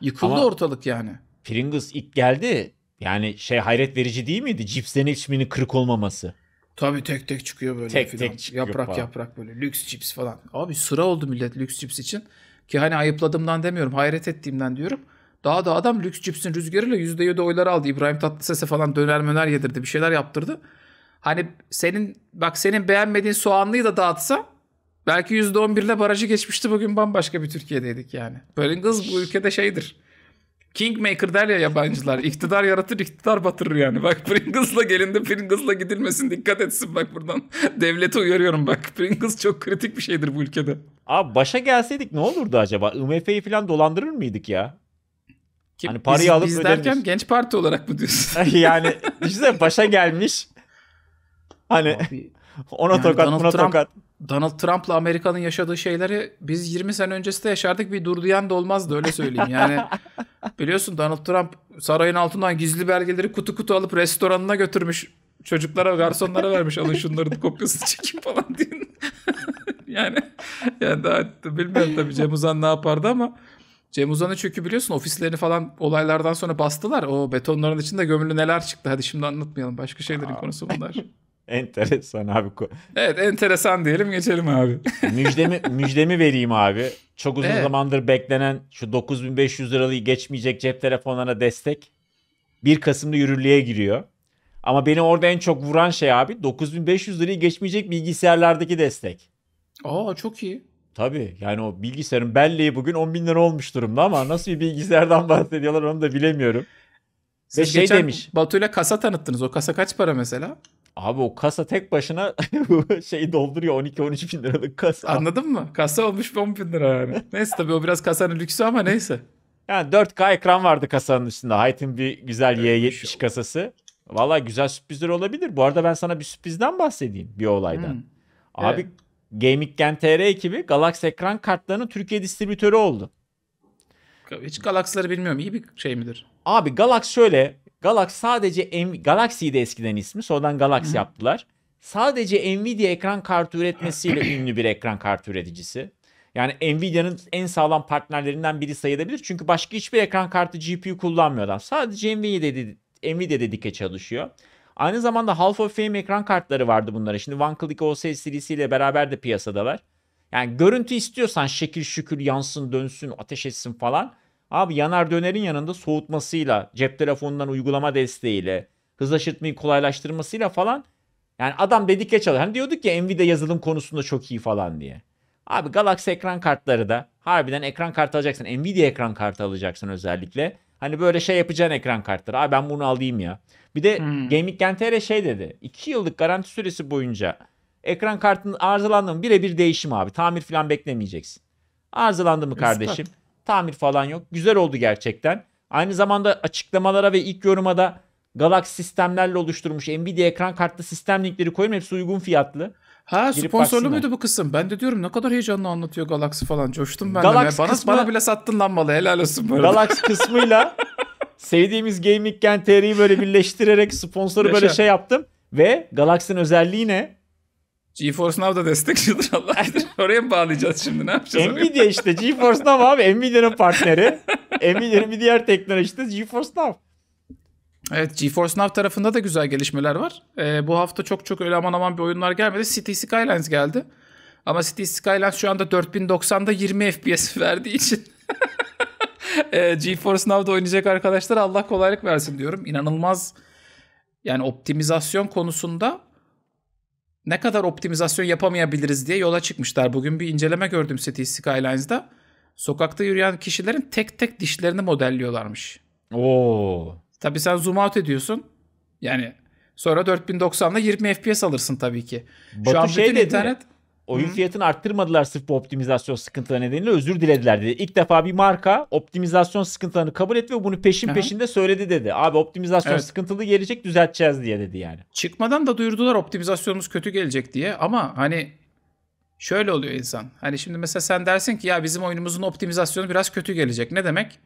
Speaker 2: Yıkıldı Ama ortalık
Speaker 1: yani. Pringles ilk geldi. Yani şey hayret verici değil miydi? Cipslerin içminin kırık olmaması.
Speaker 2: Tabii tek tek çıkıyor böyle tek, filan. Tek çıkıyor yaprak falan. yaprak böyle lüks cips falan. Abi sıra oldu millet lüks cips için. Ki hani ayıpladığımdan demiyorum hayret ettiğimden diyorum. Daha da adam lüks cipsin rüzgarıyla %7 oyları aldı. İbrahim Tatlıses'e falan döner möner yedirdi bir şeyler yaptırdı. Hani senin bak senin beğenmediğin soğanlıyı da dağıtsa belki %11'le barajı geçmişti bugün bambaşka bir Türkiye'deydik yani. Böyle kız bu ülkede şeydir. Kingmaker der ya yabancılar. İktidar yaratır, iktidar batırır yani. Bak [LAUGHS] Pringles'la gelindi, Pringles'la gidilmesin. Dikkat etsin bak buradan. [LAUGHS] Devlete uyarıyorum bak. Pringles çok kritik bir şeydir bu ülkede.
Speaker 1: Abi başa gelseydik ne olurdu acaba? IMF'yi falan dolandırır mıydık ya? Kim, hani parayı biz, alıp biz ödemiş. derken
Speaker 2: genç parti olarak mı diyorsun? [LAUGHS] yani düşünsene başa gelmiş hani Abi, [LAUGHS] ona yani tokat Donald buna Trump, tokat. Donald Trump'la Amerika'nın yaşadığı şeyleri biz 20 sene öncesi de yaşardık bir dur diyen de olmazdı öyle söyleyeyim. Yani [LAUGHS] biliyorsun Donald Trump sarayın altından gizli belgeleri kutu kutu alıp restoranına götürmüş. Çocuklara garsonlara vermiş alın şunların kopyasını çekin falan diye. [LAUGHS] yani yani daha bilmiyorum tabii Cem Uzan ne yapardı ama Cem Uzan'ı çünkü biliyorsun ofislerini falan olaylardan sonra bastılar. O betonların içinde gömülü neler çıktı. Hadi şimdi anlatmayalım. Başka şeylerin konusu bunlar. Enteresan abi. Evet enteresan diyelim geçelim abi. [LAUGHS] müjdemi,
Speaker 1: müjdemi vereyim abi. Çok uzun evet. zamandır beklenen şu 9500 liralıyı geçmeyecek cep telefonlarına destek 1 Kasım'da yürürlüğe giriyor. Ama beni orada en çok vuran şey abi 9500 lirayı geçmeyecek bilgisayarlardaki destek.
Speaker 2: Aa çok iyi.
Speaker 1: Tabii yani o bilgisayarın belleği bugün 10 bin lira olmuş durumda ama nasıl bir bilgisayardan [LAUGHS] bahsediyorlar onu da bilemiyorum. Siz Ve şey demiş. Batu kasa tanıttınız. O kasa kaç para mesela? Abi o kasa tek başına [LAUGHS] şey dolduruyor 12-13 bin liralık kasa. Anladın mı? Kasa olmuş 10 bin lira yani. [LAUGHS] neyse tabii o biraz kasanın lüksü ama neyse. Yani 4K ekran vardı kasanın üstünde. Height'in bir güzel Y70 kasası. Valla güzel sürprizler olabilir. Bu arada ben sana bir sürprizden bahsedeyim bir olaydan. Hmm. Abi evet. Gaming TR ekibi Galaxy ekran kartlarının Türkiye distribütörü oldu. Hiç Galaxy'ları bilmiyorum. İyi bir şey midir? Abi Galaxy şöyle Galaxy sadece Galaxy'de eskiden ismi sonradan Galaxy Hı-hı. yaptılar. Sadece Nvidia ekran kartı üretmesiyle [CLEARS THROAT] ünlü bir ekran kartı üreticisi. Yani Nvidia'nın en sağlam partnerlerinden biri sayılabilir. Çünkü başka hiçbir ekran kartı GPU kullanmıyor Sadece Nvidia dedi, Nvidia dedike çalışıyor. Aynı zamanda Half of Fame ekran kartları vardı bunlara. Şimdi One Click OS serisiyle beraber de piyasadalar. Yani görüntü istiyorsan şekil şükür yansın dönsün ateş etsin falan. Abi yanar dönerin yanında soğutmasıyla, cep telefonundan uygulama desteğiyle, hızlaştırmayı kolaylaştırmasıyla falan yani adam dedikçe çalışıyor. Hani diyorduk ya Nvidia yazılım konusunda çok iyi falan diye. Abi Galaxy ekran kartları da harbiden ekran kartı alacaksın. Nvidia ekran kartı alacaksın özellikle. Hani böyle şey yapacaksın ekran kartları. Abi ben bunu alayım ya. Bir de hmm. Gaming Gentere şey dedi. 2 yıllık garanti süresi boyunca ekran kartının arızalandı mı birebir değişim abi. Tamir falan beklemeyeceksin. Arızalandı mı kardeşim? Ispat. Tamir falan yok. Güzel oldu gerçekten. Aynı zamanda açıklamalara ve ilk yoruma da Galaxy sistemlerle oluşturmuş Nvidia ekran kartlı
Speaker 2: sistem linkleri koyuyorum. Hepsi uygun fiyatlı. Ha Girip sponsorlu muydu bu kısım? Ben de diyorum ne kadar heyecanlı anlatıyor Galaxy falan. Coştum ben Galaxy de. Bana, kısmı, bana bile sattın lan malı. Helal olsun böyle. Galaxy [LAUGHS] kısmıyla sevdiğimiz Gaming Gen TR'yi böyle birleştirerek sponsoru Yaşa. böyle şey yaptım. Ve
Speaker 1: Galaxy'nin özelliği ne?
Speaker 2: GeForce Now da
Speaker 1: destekçidir Allah'tır. [LAUGHS] Oraya mı bağlayacağız
Speaker 2: şimdi ne yapacağız?
Speaker 1: Nvidia işte GeForce Now abi Nvidia'nın partneri. [LAUGHS] Nvidia'nın bir diğer teknolojisi
Speaker 2: de GeForce Now. Evet GeForce Now tarafında da güzel gelişmeler var. Ee, bu hafta çok çok öyle aman aman bir oyunlar gelmedi. City Skylines geldi. Ama City Skylines şu anda 4090'da 20 FPS verdiği için [LAUGHS] e, ee, GeForce Now'da oynayacak arkadaşlar Allah kolaylık versin diyorum. İnanılmaz yani optimizasyon konusunda ne kadar optimizasyon yapamayabiliriz diye yola çıkmışlar. Bugün bir inceleme gördüm City Skylines'da. Sokakta yürüyen kişilerin tek tek dişlerini modelliyorlarmış.
Speaker 1: Oo.
Speaker 2: Tabii sen zoom out ediyorsun. Yani sonra 4090'da 20 FPS alırsın tabii ki. Batu Şu an şey bütün internet mi? Oyun Hı. fiyatını arttırmadılar sırf bu
Speaker 1: optimizasyon sıkıntıları nedeniyle özür dilediler dedi. İlk defa bir marka optimizasyon sıkıntılarını kabul etti ve bunu
Speaker 2: peşin Hı. peşinde söyledi dedi. Abi optimizasyon evet. sıkıntılı gelecek düzelteceğiz diye dedi yani. Çıkmadan da duyurdular optimizasyonumuz kötü gelecek diye ama hani şöyle oluyor insan. Hani şimdi mesela sen dersin ki ya bizim oyunumuzun optimizasyonu biraz kötü gelecek. Ne demek?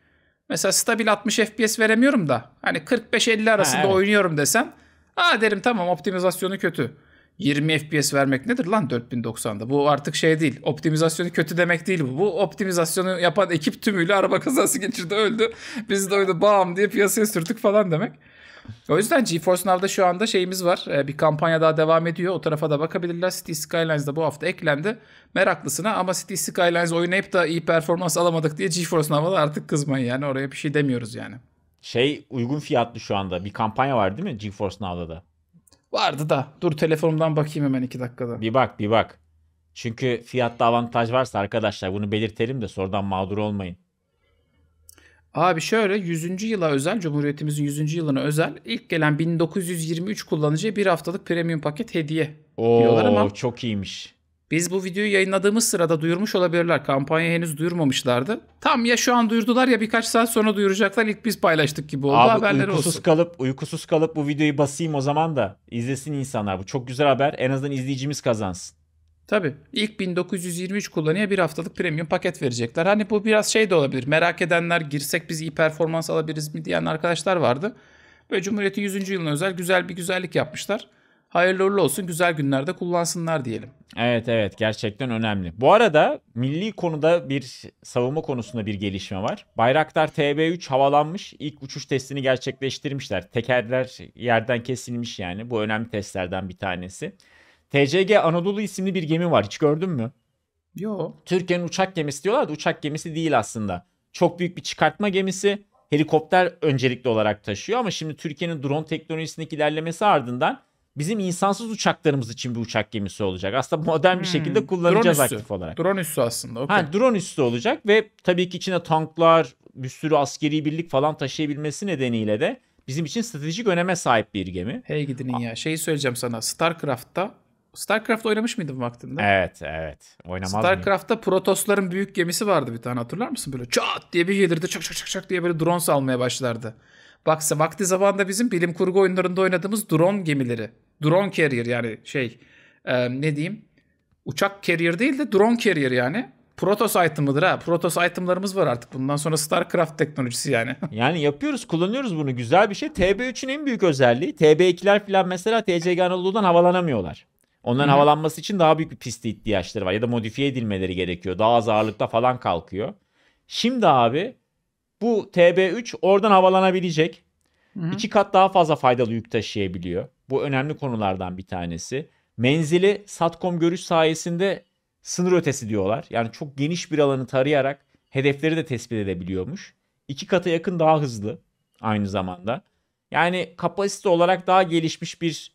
Speaker 2: Mesela stabil 60 FPS veremiyorum da hani 45-50 arasında ha, evet. oynuyorum desen. Aa derim tamam optimizasyonu kötü. 20 FPS vermek nedir lan 4090'da? Bu artık şey değil. Optimizasyonu kötü demek değil bu. Bu optimizasyonu yapan ekip tümüyle araba kazası geçirdi öldü. Biz de oydu bam diye piyasaya sürdük falan demek. O yüzden GeForce Now'da şu anda şeyimiz var. Ee, bir kampanya daha devam ediyor. O tarafa da bakabilirler. City Skylines'da bu hafta eklendi. Meraklısına ama City Skylines oynayıp da iyi performans alamadık diye GeForce Now'a da artık kızmayın yani. Oraya bir şey demiyoruz yani.
Speaker 1: Şey uygun fiyatlı şu anda. Bir kampanya var değil mi GeForce Now'da da? Vardı da. Dur telefonumdan bakayım hemen 2 dakikada. Bir bak bir bak. Çünkü fiyatta avantaj varsa
Speaker 2: arkadaşlar bunu belirtelim de sorudan mağdur olmayın. Abi şöyle 100. yıla özel Cumhuriyetimizin 100. yılına özel ilk gelen 1923 kullanıcıya bir haftalık premium paket hediye Oo, diyorlar ama.
Speaker 1: çok iyiymiş.
Speaker 2: Biz bu videoyu yayınladığımız sırada duyurmuş olabilirler. Kampanya henüz duyurmamışlardı. Tam ya şu an duyurdular ya birkaç saat sonra duyuracaklar. İlk biz paylaştık gibi oldu. Abi, Haberleri uykusuz olsun.
Speaker 1: kalıp uykusuz kalıp bu videoyu basayım o zaman da izlesin
Speaker 2: insanlar. Bu çok güzel haber. En azından izleyicimiz kazansın. Tabii. İlk 1923 kullanıya bir haftalık premium paket verecekler. Hani bu biraz şey de olabilir. Merak edenler girsek biz iyi performans alabiliriz mi diyen arkadaşlar vardı. Böyle Cumhuriyet'in 100. yılına özel güzel bir güzellik yapmışlar hayırlı uğurlu olsun güzel günlerde kullansınlar diyelim. Evet evet gerçekten önemli. Bu arada
Speaker 1: milli konuda bir savunma konusunda bir gelişme var. Bayraktar TB3 havalanmış. İlk uçuş testini gerçekleştirmişler. Tekerler yerden kesilmiş yani. Bu önemli testlerden bir tanesi. TCG Anadolu isimli bir gemi var. Hiç gördün mü? Yok. Türkiye'nin uçak gemisi diyorlar da uçak gemisi değil aslında. Çok büyük bir çıkartma gemisi. Helikopter öncelikli olarak taşıyor ama şimdi Türkiye'nin drone teknolojisindeki ilerlemesi ardından bizim insansız uçaklarımız için bir uçak gemisi olacak. Aslında modern hmm. bir şekilde hmm. kullanacağız drone aktif olarak. Drone üstü
Speaker 2: aslında. Okay. Ha,
Speaker 1: drone üstü olacak ve tabii ki içine tanklar, bir sürü askeri birlik falan
Speaker 2: taşıyabilmesi nedeniyle de bizim için stratejik öneme sahip bir gemi. Hey gidinin ya. Şeyi söyleyeceğim sana. StarCraft'ta StarCraft oynamış mıydın vaktinde? Evet, evet.
Speaker 1: Oynamaz StarCraft'ta
Speaker 2: mıyım? Protosların büyük gemisi vardı bir tane hatırlar mısın? Böyle çat diye bir yedirdi, çak çak çak çak diye böyle drone salmaya başlardı. Baksa vakti zamanında bizim bilim kurgu oyunlarında oynadığımız drone gemileri drone carrier yani şey e, ne diyeyim uçak carrier değil de drone carrier yani. Protos item'ıdır ha. Protos item'larımız var artık. Bundan sonra StarCraft teknolojisi yani. [LAUGHS] yani
Speaker 1: yapıyoruz, kullanıyoruz bunu. Güzel bir şey. TB3'ün en büyük özelliği TB2'ler falan mesela TCG Anadolu'dan havalanamıyorlar. Onların hı havalanması için daha büyük bir piste ihtiyaçları var. Ya da modifiye edilmeleri gerekiyor. Daha az ağırlıkta falan kalkıyor. Şimdi abi bu TB3 oradan havalanabilecek. Hı-hı. kat daha fazla faydalı yük taşıyabiliyor. Bu önemli konulardan bir tanesi. Menzili Satcom görüş sayesinde sınır ötesi diyorlar. Yani çok geniş bir alanı tarayarak hedefleri de tespit edebiliyormuş. İki kata yakın daha hızlı aynı zamanda. Yani kapasite olarak daha gelişmiş bir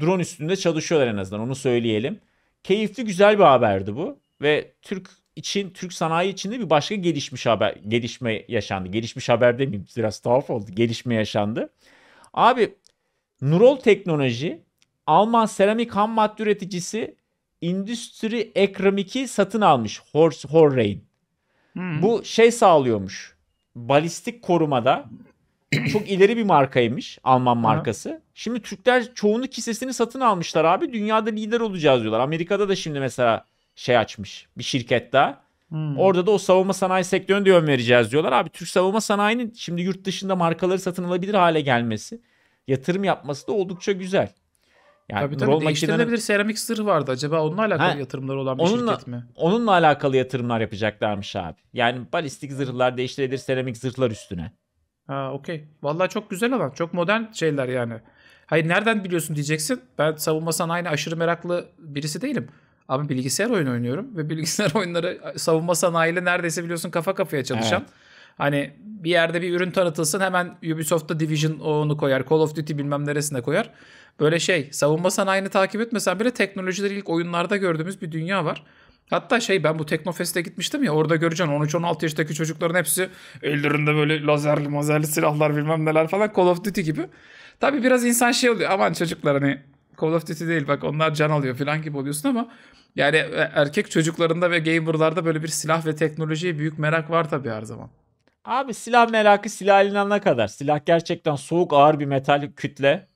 Speaker 1: drone üstünde çalışıyorlar en azından onu söyleyelim. Keyifli güzel bir haberdi bu ve Türk için Türk sanayi içinde bir başka gelişmiş haber gelişme yaşandı. Gelişmiş haber demeyeyim biraz tuhaf oldu. Gelişme yaşandı. Abi Nurol Teknoloji, Alman seramik ham madde üreticisi Industry Ekramiki satın almış Horrein. Hmm. Bu şey sağlıyormuş. Balistik korumada [CLEARS THROAT] çok ileri bir markaymış Alman markası. Hı. Şimdi Türkler çoğunluk hissesini satın almışlar abi. Dünyada lider olacağız diyorlar. Amerika'da da şimdi mesela şey açmış bir şirket daha. Hmm. Orada da o savunma sanayi sektörüne de yön vereceğiz diyorlar. Abi Türk savunma sanayinin şimdi yurt dışında markaları satın alabilir hale gelmesi yatırım yapması da oldukça güzel. Yani tabii tabii makinenin... değiştirilebilir
Speaker 2: seramik sırrı vardı. Acaba onunla alakalı ha, yatırımları olan bir onunla, şirket mi?
Speaker 1: Onunla alakalı yatırımlar yapacaklarmış abi. Yani balistik zırhlar değiştirilebilir seramik zırhlar üstüne.
Speaker 2: Ha okey. Vallahi çok güzel alan. Çok modern şeyler yani. Hayır nereden biliyorsun diyeceksin. Ben savunma sanayine aşırı meraklı birisi değilim. Ama bilgisayar oyunu oynuyorum ve [LAUGHS] bilgisayar oyunları savunma sanayiyle neredeyse biliyorsun kafa kafaya çalışan. Evet. Hani bir yerde bir ürün tanıtılsın hemen Ubisoft'ta Division onu koyar. Call of Duty bilmem neresine koyar. Böyle şey savunma sanayini takip etmesen bile teknolojileri ilk oyunlarda gördüğümüz bir dünya var. Hatta şey ben bu Teknofest'e gitmiştim ya orada göreceksin 13-16 yaştaki çocukların hepsi ellerinde böyle lazerli mazerli silahlar bilmem neler falan Call of Duty gibi. Tabi biraz insan şey oluyor aman çocuklar hani Call of Duty değil bak onlar can alıyor falan gibi oluyorsun ama yani e, erkek çocuklarında ve gamerlarda böyle bir silah ve teknolojiye büyük merak var tabi her zaman.
Speaker 1: Abi silah merakı silah inanana kadar. Silah gerçekten soğuk ağır bir metal kütle.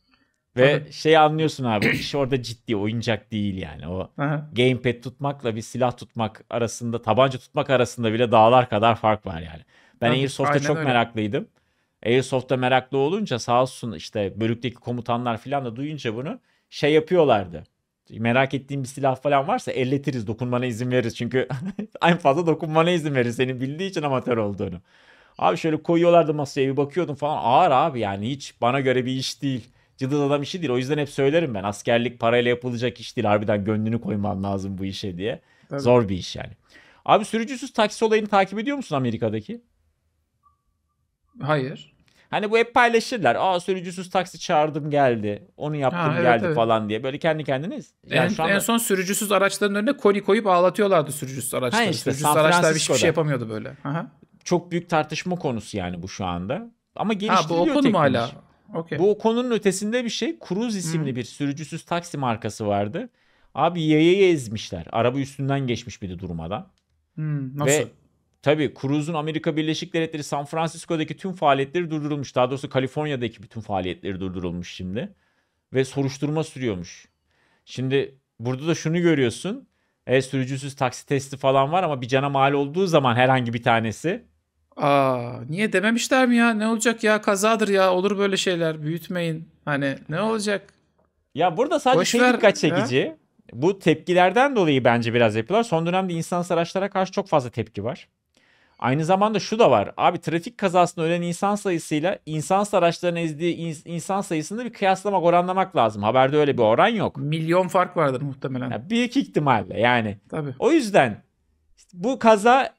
Speaker 1: Ve şey anlıyorsun abi iş orada ciddi oyuncak değil yani. O gamepad tutmakla bir silah tutmak arasında tabanca tutmak arasında bile dağlar kadar fark var yani. Ben Aha, Airsoft'a çok öyle. meraklıydım. Airsoft'a meraklı olunca sağ olsun işte bölükteki komutanlar falan da duyunca bunu şey yapıyorlardı. Merak ettiğim bir silah falan varsa elletiriz dokunmana izin veririz. Çünkü [LAUGHS] en fazla dokunmana izin verir senin bildiği için amatör olduğunu. Abi şöyle koyuyorlardı masaya bir bakıyordum falan. Ağır abi yani hiç bana göre bir iş değil. Cıdız adam işi değil. O yüzden hep söylerim ben. Askerlik parayla yapılacak iş değil. Harbiden gönlünü koyman lazım bu işe diye. Tabii. Zor bir iş yani. Abi sürücüsüz taksi olayını takip ediyor musun Amerika'daki? Hayır. Hani bu hep paylaşırlar. Aa sürücüsüz taksi çağırdım geldi. Onu yaptım ha, evet, geldi evet. falan diye.
Speaker 2: Böyle kendi kendiniz. Yani en, anda... en son sürücüsüz araçların önüne koni koyup ağlatıyorlardı sürücüsüz araçları. Ha işte, sürücüsüz araçlar hiçbir şey yapamıyordu
Speaker 1: böyle. Aha çok büyük tartışma konusu yani bu şu anda. Ama geliştiriliyor ha, bu Open hala? Okay. Bu konunun ötesinde bir şey. Cruise hmm. isimli hmm. bir sürücüsüz taksi markası vardı. Abi yayayı ezmişler. Araba üstünden geçmiş bir de durmadan.
Speaker 2: Hmm, nasıl? Ve
Speaker 1: tabii Cruise'un Amerika Birleşik Devletleri San Francisco'daki tüm faaliyetleri durdurulmuş. Daha doğrusu Kaliforniya'daki bütün faaliyetleri durdurulmuş şimdi. Ve soruşturma sürüyormuş. Şimdi burada da şunu görüyorsun. E, sürücüsüz taksi testi falan var ama
Speaker 2: bir cana mal olduğu zaman herhangi bir tanesi Aa niye dememişler mi ya? Ne olacak ya? Kazadır ya. Olur böyle şeyler. Büyütmeyin. Hani ne olacak? Ya burada sadece Boş şey ver, dikkat çekici. He?
Speaker 1: Bu tepkilerden dolayı bence biraz yapıyorlar. Son dönemde insansız araçlara karşı çok fazla tepki var. Aynı zamanda şu da var. Abi trafik kazasında ölen insan sayısıyla insansız araçların ezdiği insan sayısını bir kıyaslamak, oranlamak lazım. Haberde öyle bir oran yok. Milyon fark vardır muhtemelen. Ya büyük ihtimalle yani. Tabii. O yüzden bu kaza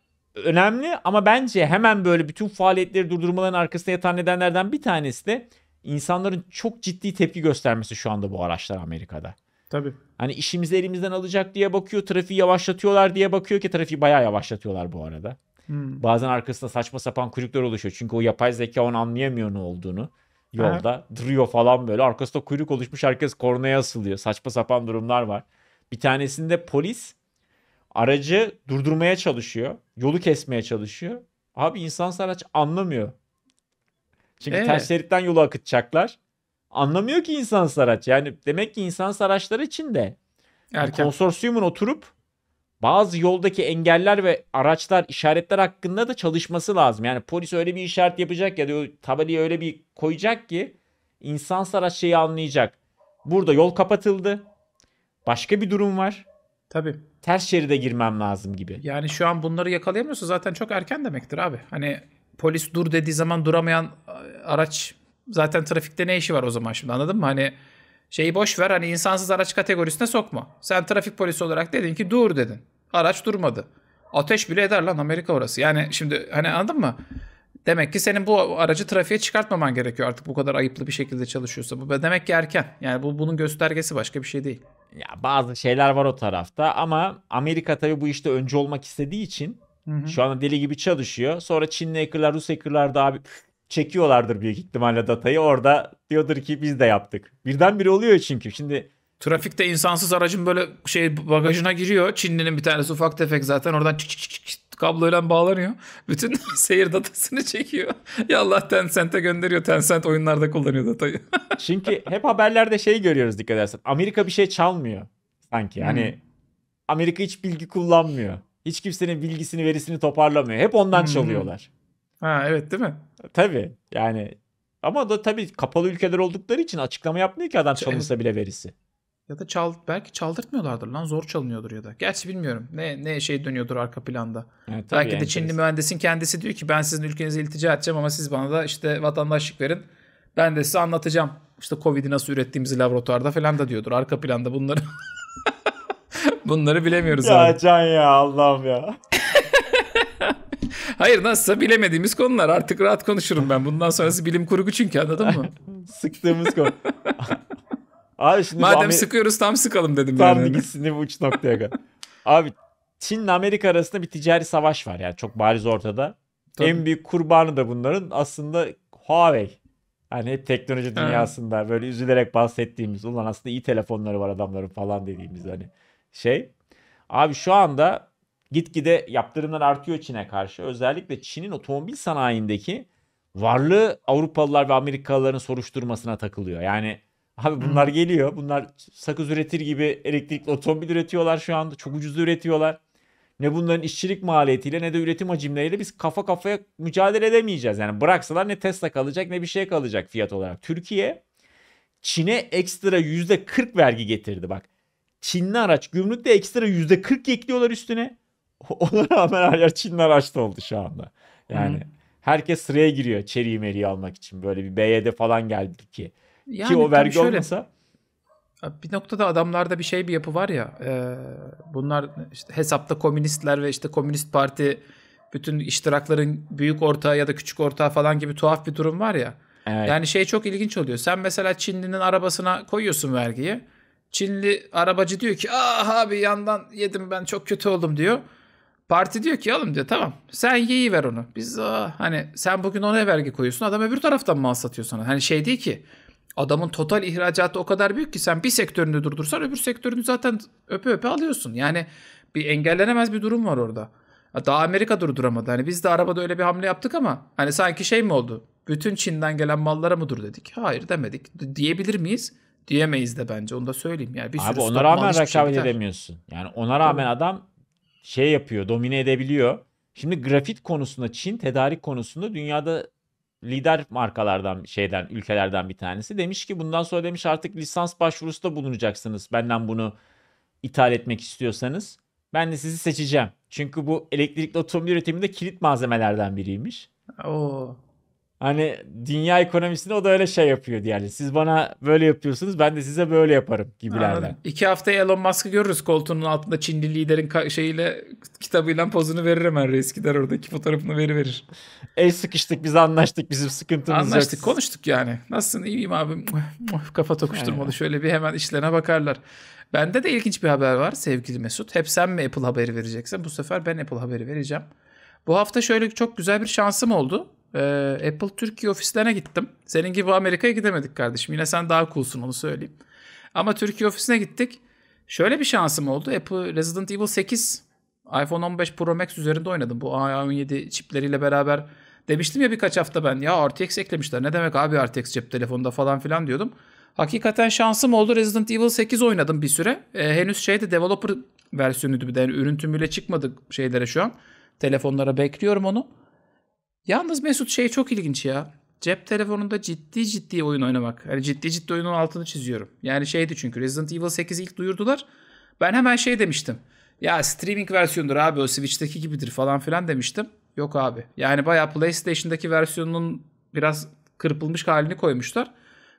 Speaker 1: önemli ama bence hemen böyle bütün faaliyetleri durdurmaların arkasında yatan nedenlerden bir tanesi de insanların çok ciddi tepki göstermesi şu anda bu araçlar Amerika'da. Tabii. Hani işimizi elimizden alacak diye bakıyor, trafiği yavaşlatıyorlar diye bakıyor ki trafiği bayağı yavaşlatıyorlar bu arada. Hmm. Bazen arkasında saçma sapan kuyruklar oluşuyor. Çünkü o yapay zeka onu anlayamıyor ne olduğunu. Yolda ha. duruyor falan böyle. Arkasında kuyruk oluşmuş herkes kornaya asılıyor. Saçma sapan durumlar var. Bir tanesinde polis Aracı durdurmaya çalışıyor. Yolu kesmeye çalışıyor. Abi insansız araç anlamıyor. Çünkü evet. ters şeritten yolu akıtacaklar. Anlamıyor ki insansız araç. Yani demek ki insansız araçlar için de konsorsiyumun oturup bazı yoldaki engeller ve araçlar, işaretler hakkında da çalışması lazım. Yani polis öyle bir işaret yapacak ya diyor tabelayı öyle bir koyacak ki insan araç şeyi anlayacak. Burada yol kapatıldı. Başka bir durum var. Tabii. Ters şeride girmem lazım gibi.
Speaker 2: Yani şu an bunları yakalayamıyorsa zaten çok erken demektir abi. Hani polis dur dediği zaman duramayan e, araç zaten trafikte ne işi var o zaman şimdi anladın mı? Hani şeyi boş ver hani insansız araç kategorisine sokma. Sen trafik polisi olarak dedin ki dur dedin. Araç durmadı. Ateş bile eder lan Amerika orası. Yani şimdi hani anladın mı? Demek ki senin bu aracı trafiğe çıkartmaman gerekiyor artık bu kadar ayıplı bir şekilde çalışıyorsa. Bu demek ki erken. Yani bu bunun göstergesi başka bir şey değil ya bazı şeyler var o tarafta ama Amerika tabii bu işte öncü olmak istediği
Speaker 1: için Hı-hı. şu anda deli gibi çalışıyor. Sonra Çinli hackerlar, Rus hackerlar da abi çekiyorlardır büyük ihtimalle datayı. Orada diyordur ki biz de yaptık. Birdenbire oluyor çünkü. Şimdi
Speaker 2: Trafikte insansız aracın böyle şey bagajına giriyor. Çinlinin bir tanesi ufak tefek zaten oradan çık çık çık kabloyla bağlanıyor. Bütün [LAUGHS] seyir datasını çekiyor. Ya Allah Tencent'e gönderiyor. Tencent oyunlarda kullanıyor datayı. [LAUGHS] Çünkü hep haberlerde şey görüyoruz dikkat edersen. Amerika
Speaker 1: bir şey çalmıyor sanki. Hani hmm. Amerika hiç bilgi kullanmıyor. Hiç kimsenin bilgisini, verisini toparlamıyor. Hep ondan hmm. çalıyorlar.
Speaker 2: Ha evet değil mi?
Speaker 1: Tabii. Yani ama da tabii kapalı ülkeler oldukları için açıklama yapmıyor ki adam çalınsa bile verisi.
Speaker 2: Ya da çal, belki çaldırtmıyorlardır lan zor çalınıyordur ya da. Gerçi bilmiyorum ne ne şey dönüyordur arka planda. Evet, belki de Çinli enteresan. mühendisin kendisi diyor ki ben sizin ülkenize iltica edeceğim ama siz bana da işte vatandaşlık verin. Ben de size anlatacağım işte Covid'i nasıl ürettiğimizi laboratuvarda falan da diyordur arka planda bunları. [LAUGHS] bunları bilemiyoruz ya abi. Ya
Speaker 1: Can ya Allah'ım ya.
Speaker 2: [LAUGHS] Hayır nasılsa bilemediğimiz konular. Artık rahat konuşurum ben. Bundan sonrası bilim kurgu çünkü anladın mı? [LAUGHS] Sıktığımız konu. Abi şimdi Madem Amer- sıkıyoruz
Speaker 1: tam sıkalım dedim. Tam yani. gitsin bu uç noktaya kadar. Abi Çin'le Amerika arasında bir ticari savaş var yani çok bariz ortada. Tabii. En büyük kurbanı da bunların aslında Huawei. Hani hep teknoloji dünyasında ha. böyle üzülerek bahsettiğimiz ulan aslında iyi telefonları var adamların falan dediğimiz hani şey. Abi şu anda gitgide yaptırımlar artıyor Çin'e karşı. Özellikle Çin'in otomobil sanayindeki varlığı Avrupalılar ve Amerikalıların soruşturmasına takılıyor. Yani Abi bunlar geliyor. Bunlar sakız üretir gibi elektrikli otomobil üretiyorlar şu anda. Çok ucuz üretiyorlar. Ne bunların işçilik maliyetiyle ne de üretim hacimleriyle biz kafa kafaya mücadele edemeyeceğiz. Yani bıraksalar ne Tesla kalacak ne bir şey kalacak fiyat olarak. Türkiye Çin'e ekstra %40 vergi getirdi bak. Çinli araç gümrükte ekstra %40 ekliyorlar üstüne. [LAUGHS] Ona rağmen her yer Çinli araçta oldu şu anda. Yani hmm. herkes sıraya giriyor çeriği meriği almak için. Böyle bir BYD falan geldi ki. Yani, Ki o vergi şöyle, olmasa.
Speaker 2: Bir noktada adamlarda bir şey bir yapı var ya. E, bunlar işte hesapta komünistler ve işte komünist parti bütün iştirakların büyük ortağı ya da küçük ortağı falan gibi tuhaf bir durum var ya. Evet. Yani şey çok ilginç oluyor. Sen mesela Çinli'nin arabasına koyuyorsun vergiyi. Çinli arabacı diyor ki ah abi yandan yedim ben çok kötü oldum diyor. Parti diyor ki alım diyor tamam sen yiyi ver onu. Biz aa, ah, hani sen bugün ona vergi koyuyorsun adam öbür taraftan mal satıyor sana. Hani şey değil ki Adamın total ihracatı o kadar büyük ki sen bir sektörünü durdursan öbür sektörünü zaten öpe öpe alıyorsun. Yani bir engellenemez bir durum var orada. Daha Amerika durduramadı. Hani biz de arabada öyle bir hamle yaptık ama hani sanki şey mi oldu? Bütün Çin'den gelen mallara mı dur dedik? Hayır demedik. D- diyebilir miyiz? Diyemeyiz de bence. Onu da söyleyeyim. Yani bir Abi ona rağmen şey rekabet şey edemiyorsun. Yani ona rağmen
Speaker 1: adam şey yapıyor, domine edebiliyor. Şimdi grafit konusunda Çin tedarik konusunda dünyada lider markalardan şeyden ülkelerden bir tanesi demiş ki bundan sonra demiş artık lisans başvurusu da bulunacaksınız. Benden bunu ithal etmek istiyorsanız ben de sizi seçeceğim. Çünkü bu elektrikli otomobil üretiminde kilit malzemelerden biriymiş. Oo. Hani dünya ekonomisinde o da öyle şey yapıyordu yani. Siz bana böyle yapıyorsunuz ben de size böyle yaparım gibilerden. Anladım.
Speaker 2: İki hafta Elon Musk'ı görürüz koltuğunun altında Çinli liderin şeyiyle kitabıyla pozunu verir hemen reis gider oradaki fotoğrafını veri verir. El sıkıştık biz anlaştık bizim sıkıntımız anlaştık, yok. Anlaştık konuştuk yani. Nasılsın iyiyim abi kafa tokuşturmalı yani. şöyle bir hemen işlerine bakarlar. Bende de ilginç bir haber var sevgili Mesut. Hep sen mi Apple haberi vereceksin? Bu sefer ben Apple haberi vereceğim. Bu hafta şöyle çok güzel bir şansım oldu. Ee, Apple Türkiye ofislerine gittim. Senin gibi Amerika'ya gidemedik kardeşim. Yine sen daha coolsun onu söyleyeyim. Ama Türkiye ofisine gittik. Şöyle bir şansım oldu. Apple Resident Evil 8 iPhone 15 Pro Max üzerinde oynadım. Bu A17 çipleriyle beraber demiştim ya birkaç hafta ben ya RTX eklemişler. Ne demek abi RTX cep telefonunda falan filan diyordum. Hakikaten şansım oldu. Resident Evil 8 oynadım bir süre. Ee, henüz şeyde developer versiyonuydu bir de. Yani ürün tümüyle çıkmadı şeylere şu an. Telefonlara bekliyorum onu. Yalnız Mesut şey çok ilginç ya. Cep telefonunda ciddi ciddi oyun oynamak. Yani ciddi ciddi oyunun altını çiziyorum. Yani şeydi çünkü Resident Evil 8'i ilk duyurdular. Ben hemen şey demiştim. Ya streaming versiyondur abi o Switch'teki gibidir falan filan demiştim. Yok abi. Yani bayağı PlayStation'daki versiyonunun biraz kırpılmış halini koymuşlar.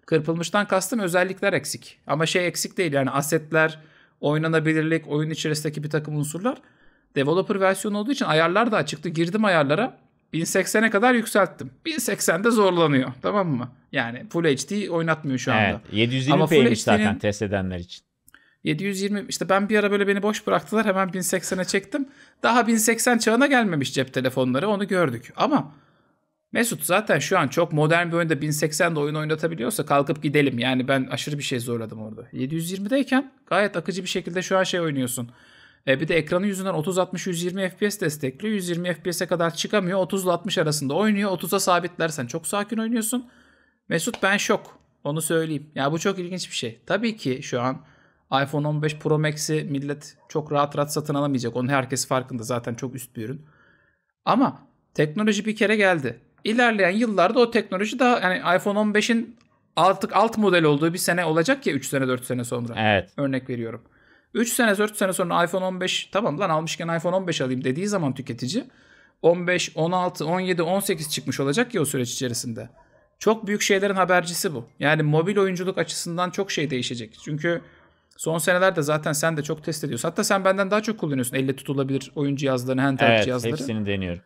Speaker 2: Kırpılmıştan kastım özellikler eksik. Ama şey eksik değil yani asetler, oynanabilirlik, oyun içerisindeki bir takım unsurlar. Developer versiyonu olduğu için ayarlar da açıktı. Girdim ayarlara. 1080'e kadar yükselttim. 1080'de zorlanıyor tamam mı? Yani Full HD oynatmıyor şu anda. Evet, 720p'ymiş zaten
Speaker 1: test edenler için.
Speaker 2: 720 işte ben bir ara böyle beni boş bıraktılar hemen 1080'e çektim. Daha 1080 çağına gelmemiş cep telefonları onu gördük. Ama Mesut zaten şu an çok modern bir oyunda 1080'de oyun oynatabiliyorsa kalkıp gidelim. Yani ben aşırı bir şey zorladım orada. 720'deyken gayet akıcı bir şekilde şu an şey oynuyorsun. E bir de ekranı yüzünden 30-60-120 FPS destekliyor. 120 FPS'e kadar çıkamıyor. 30 ile 60 arasında oynuyor. 30'a sabitlersen çok sakin oynuyorsun. Mesut ben şok. Onu söyleyeyim. Ya bu çok ilginç bir şey. Tabii ki şu an iPhone 15 Pro Max'i millet çok rahat rahat satın alamayacak. Onun herkes farkında zaten çok üst bir ürün. Ama teknoloji bir kere geldi. İlerleyen yıllarda o teknoloji daha yani iPhone 15'in artık alt model olduğu bir sene olacak ya 3 sene 4 sene sonra. Evet. Örnek veriyorum. 3 sene 4 sene sonra iPhone 15 tamam lan almışken iPhone 15 alayım dediği zaman tüketici 15, 16, 17, 18 çıkmış olacak ya o süreç içerisinde. Çok büyük şeylerin habercisi bu. Yani mobil oyunculuk açısından çok şey değişecek. Çünkü son senelerde zaten sen de çok test ediyorsun. Hatta sen benden daha çok kullanıyorsun elle tutulabilir oyun cihazlarını, handheld evet, cihazları. Evet hepsini deniyorum.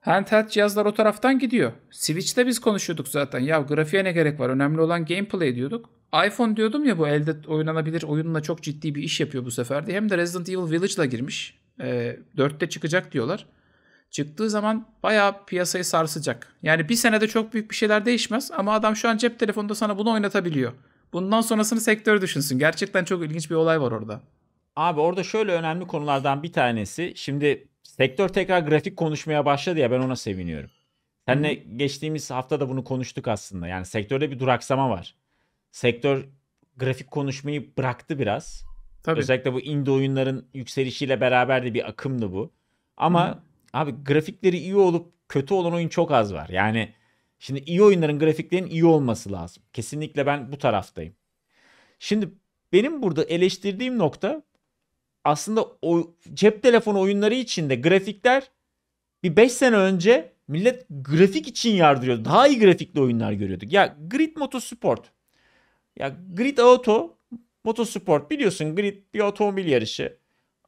Speaker 2: Handheld cihazlar o taraftan gidiyor. Switch'te biz konuşuyorduk zaten. Ya grafiğe ne gerek var? Önemli olan gameplay diyorduk iPhone diyordum ya bu elde oynanabilir oyunla çok ciddi bir iş yapıyor bu sefer de. Hem de Resident Evil Village'la girmiş. E, ee, 4'te çıkacak diyorlar. Çıktığı zaman bayağı piyasayı sarsacak. Yani bir senede çok büyük bir şeyler değişmez ama adam şu an cep telefonunda sana bunu oynatabiliyor. Bundan sonrasını sektör düşünsün. Gerçekten çok ilginç bir olay var orada. Abi orada şöyle önemli konulardan bir tanesi. Şimdi
Speaker 1: sektör tekrar grafik konuşmaya başladı ya ben ona seviniyorum. Seninle geçtiğimiz hafta da bunu konuştuk aslında. Yani sektörde bir duraksama var sektör grafik konuşmayı bıraktı biraz. Tabii. Özellikle bu indie oyunların yükselişiyle beraber de bir akımdı bu. Ama Hı. abi grafikleri iyi olup kötü olan oyun çok az var. Yani şimdi iyi oyunların grafiklerinin iyi olması lazım. Kesinlikle ben bu taraftayım. Şimdi benim burada eleştirdiğim nokta aslında o cep telefonu oyunları içinde grafikler bir 5 sene önce millet grafik için yardırıyordu. Daha iyi grafikli oyunlar görüyorduk. Ya Grid Motorsport ya Grid Auto Motosport biliyorsun Grid bir otomobil yarışı.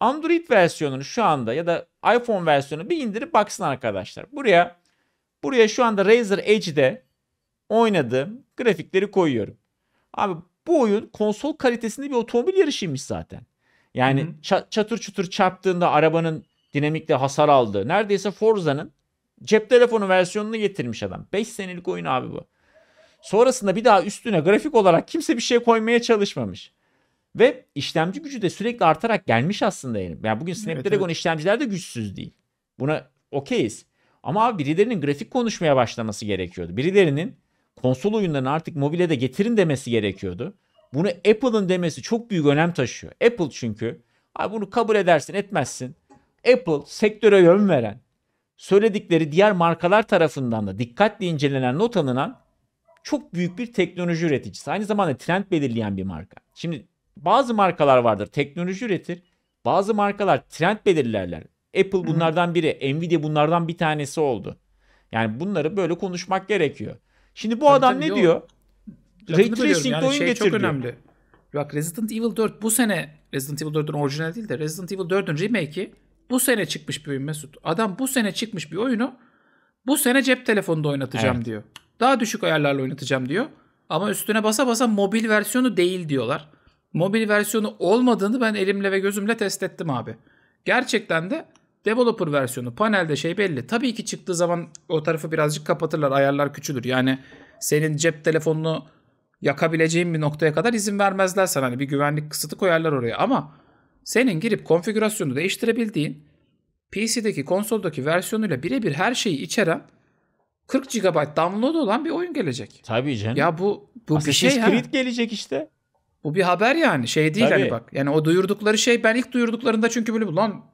Speaker 1: Android versiyonunu şu anda ya da iPhone versiyonunu bir indirip baksın arkadaşlar. Buraya buraya şu anda Razer Edge'de oynadığım grafikleri koyuyorum. Abi bu oyun konsol kalitesinde bir otomobil yarışıymış zaten. Yani ça- çatır çutur çarptığında arabanın dinamikle hasar aldığı neredeyse Forza'nın cep telefonu versiyonunu getirmiş adam. 5 senelik oyun abi bu. Sonrasında bir daha üstüne grafik olarak kimse bir şey koymaya çalışmamış. Ve işlemci gücü de sürekli artarak gelmiş aslında elim. Yani bugün Snapdragon evet, evet. işlemciler de güçsüz değil. Buna okeyiz. Ama abi birilerinin grafik konuşmaya başlaması gerekiyordu. Birilerinin konsol oyunlarını artık mobile de getirin demesi gerekiyordu. Bunu Apple'ın demesi çok büyük önem taşıyor. Apple çünkü abi bunu kabul edersin etmezsin. Apple sektöre yön veren, söyledikleri diğer markalar tarafından da dikkatli incelenen, not alınan çok büyük bir teknoloji üreticisi. Aynı zamanda trend belirleyen bir marka. Şimdi bazı markalar vardır teknoloji üretir. Bazı markalar trend belirlerler. Apple bunlardan biri, Nvidia bunlardan bir tanesi oldu. Yani bunları böyle konuşmak gerekiyor.
Speaker 2: Şimdi bu tabii adam tabii ne o, diyor? Ray Tracing yani oyun şey getir çok önemli. Bak Resident Evil 4 bu sene Resident Evil 4'ün orijinal değil de Resident Evil 4'ün remake'i bu sene çıkmış bir oyun Mesut. Adam bu sene çıkmış bir oyunu bu sene cep telefonunda oynatacağım evet. diyor. Daha düşük ayarlarla oynatacağım diyor. Ama üstüne basa basa mobil versiyonu değil diyorlar. Mobil versiyonu olmadığını ben elimle ve gözümle test ettim abi. Gerçekten de developer versiyonu panelde şey belli. Tabii ki çıktığı zaman o tarafı birazcık kapatırlar. Ayarlar küçülür. Yani senin cep telefonunu yakabileceğin bir noktaya kadar izin vermezler sana. Hani bir güvenlik kısıtı koyarlar oraya ama senin girip konfigürasyonu değiştirebildiğin PC'deki konsoldaki versiyonuyla birebir her şeyi içeren 40 GB download olan bir oyun gelecek. Tabii canım. Ya bu bu Assassin's bir şey Creed ha. Creed gelecek işte. Bu bir haber yani. Şey değil hani Tabii. hani bak. Yani o duyurdukları şey ben ilk duyurduklarında çünkü böyle lan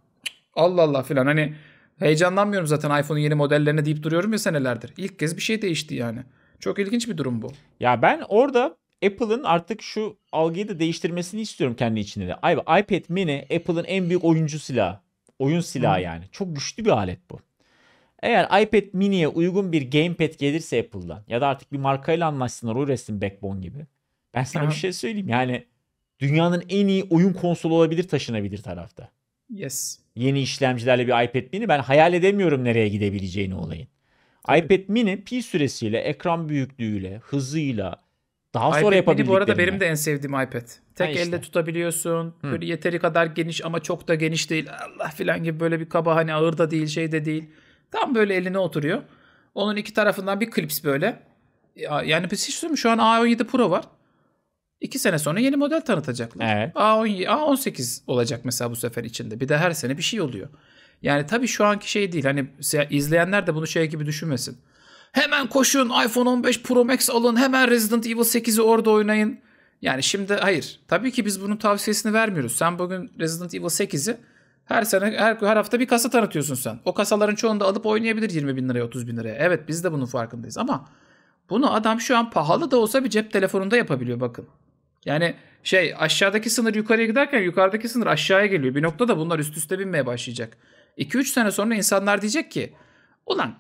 Speaker 2: Allah Allah filan hani heyecanlanmıyorum zaten iPhone'un yeni modellerine deyip duruyorum ya senelerdir. İlk kez bir şey değişti yani. Çok ilginç bir durum bu. Ya ben orada Apple'ın artık şu algıyı da değiştirmesini
Speaker 1: istiyorum kendi içinde de. Abi iPad mini Apple'ın en büyük oyuncu silahı. Oyun silahı Hı. yani. Çok güçlü bir alet bu. Eğer iPad mini'ye uygun bir gamepad gelirse Apple'dan ya da artık bir markayla anlaşsınlar o resim Backbone gibi. Ben sana Aha. bir şey söyleyeyim yani dünyanın en iyi oyun konsolu olabilir taşınabilir tarafta. Yes. Yeni işlemcilerle bir iPad mini ben hayal edemiyorum nereye gidebileceğini olayın. Tabii. iPad mini pi süresiyle, ekran
Speaker 2: büyüklüğüyle, hızıyla daha iPad sonra yapabildiklerini. Bu arada benim de en sevdiğim iPad. Tek işte. elle tutabiliyorsun. Hı. Böyle yeteri kadar geniş ama çok da geniş değil. Allah filan gibi böyle bir kaba hani ağır da değil şey de değil. Tam böyle eline oturuyor. Onun iki tarafından bir klips böyle. Yani biz hiç şey şu an A17 Pro var. İki sene sonra yeni model tanıtacaklar. Evet. A17, A18 olacak mesela bu sefer içinde. Bir de her sene bir şey oluyor. Yani tabii şu anki şey değil. Hani izleyenler de bunu şey gibi düşünmesin. Hemen koşun iPhone 15 Pro Max alın. Hemen Resident Evil 8'i orada oynayın. Yani şimdi hayır. Tabii ki biz bunun tavsiyesini vermiyoruz. Sen bugün Resident Evil 8'i her sene her, her hafta bir kasa tanıtıyorsun sen. O kasaların çoğunda alıp oynayabilir 20 bin liraya 30 bin liraya. Evet biz de bunun farkındayız ama bunu adam şu an pahalı da olsa bir cep telefonunda yapabiliyor bakın. Yani şey aşağıdaki sınır yukarıya giderken yukarıdaki sınır aşağıya geliyor. Bir noktada bunlar üst üste binmeye başlayacak. 2-3 sene sonra insanlar diyecek ki ulan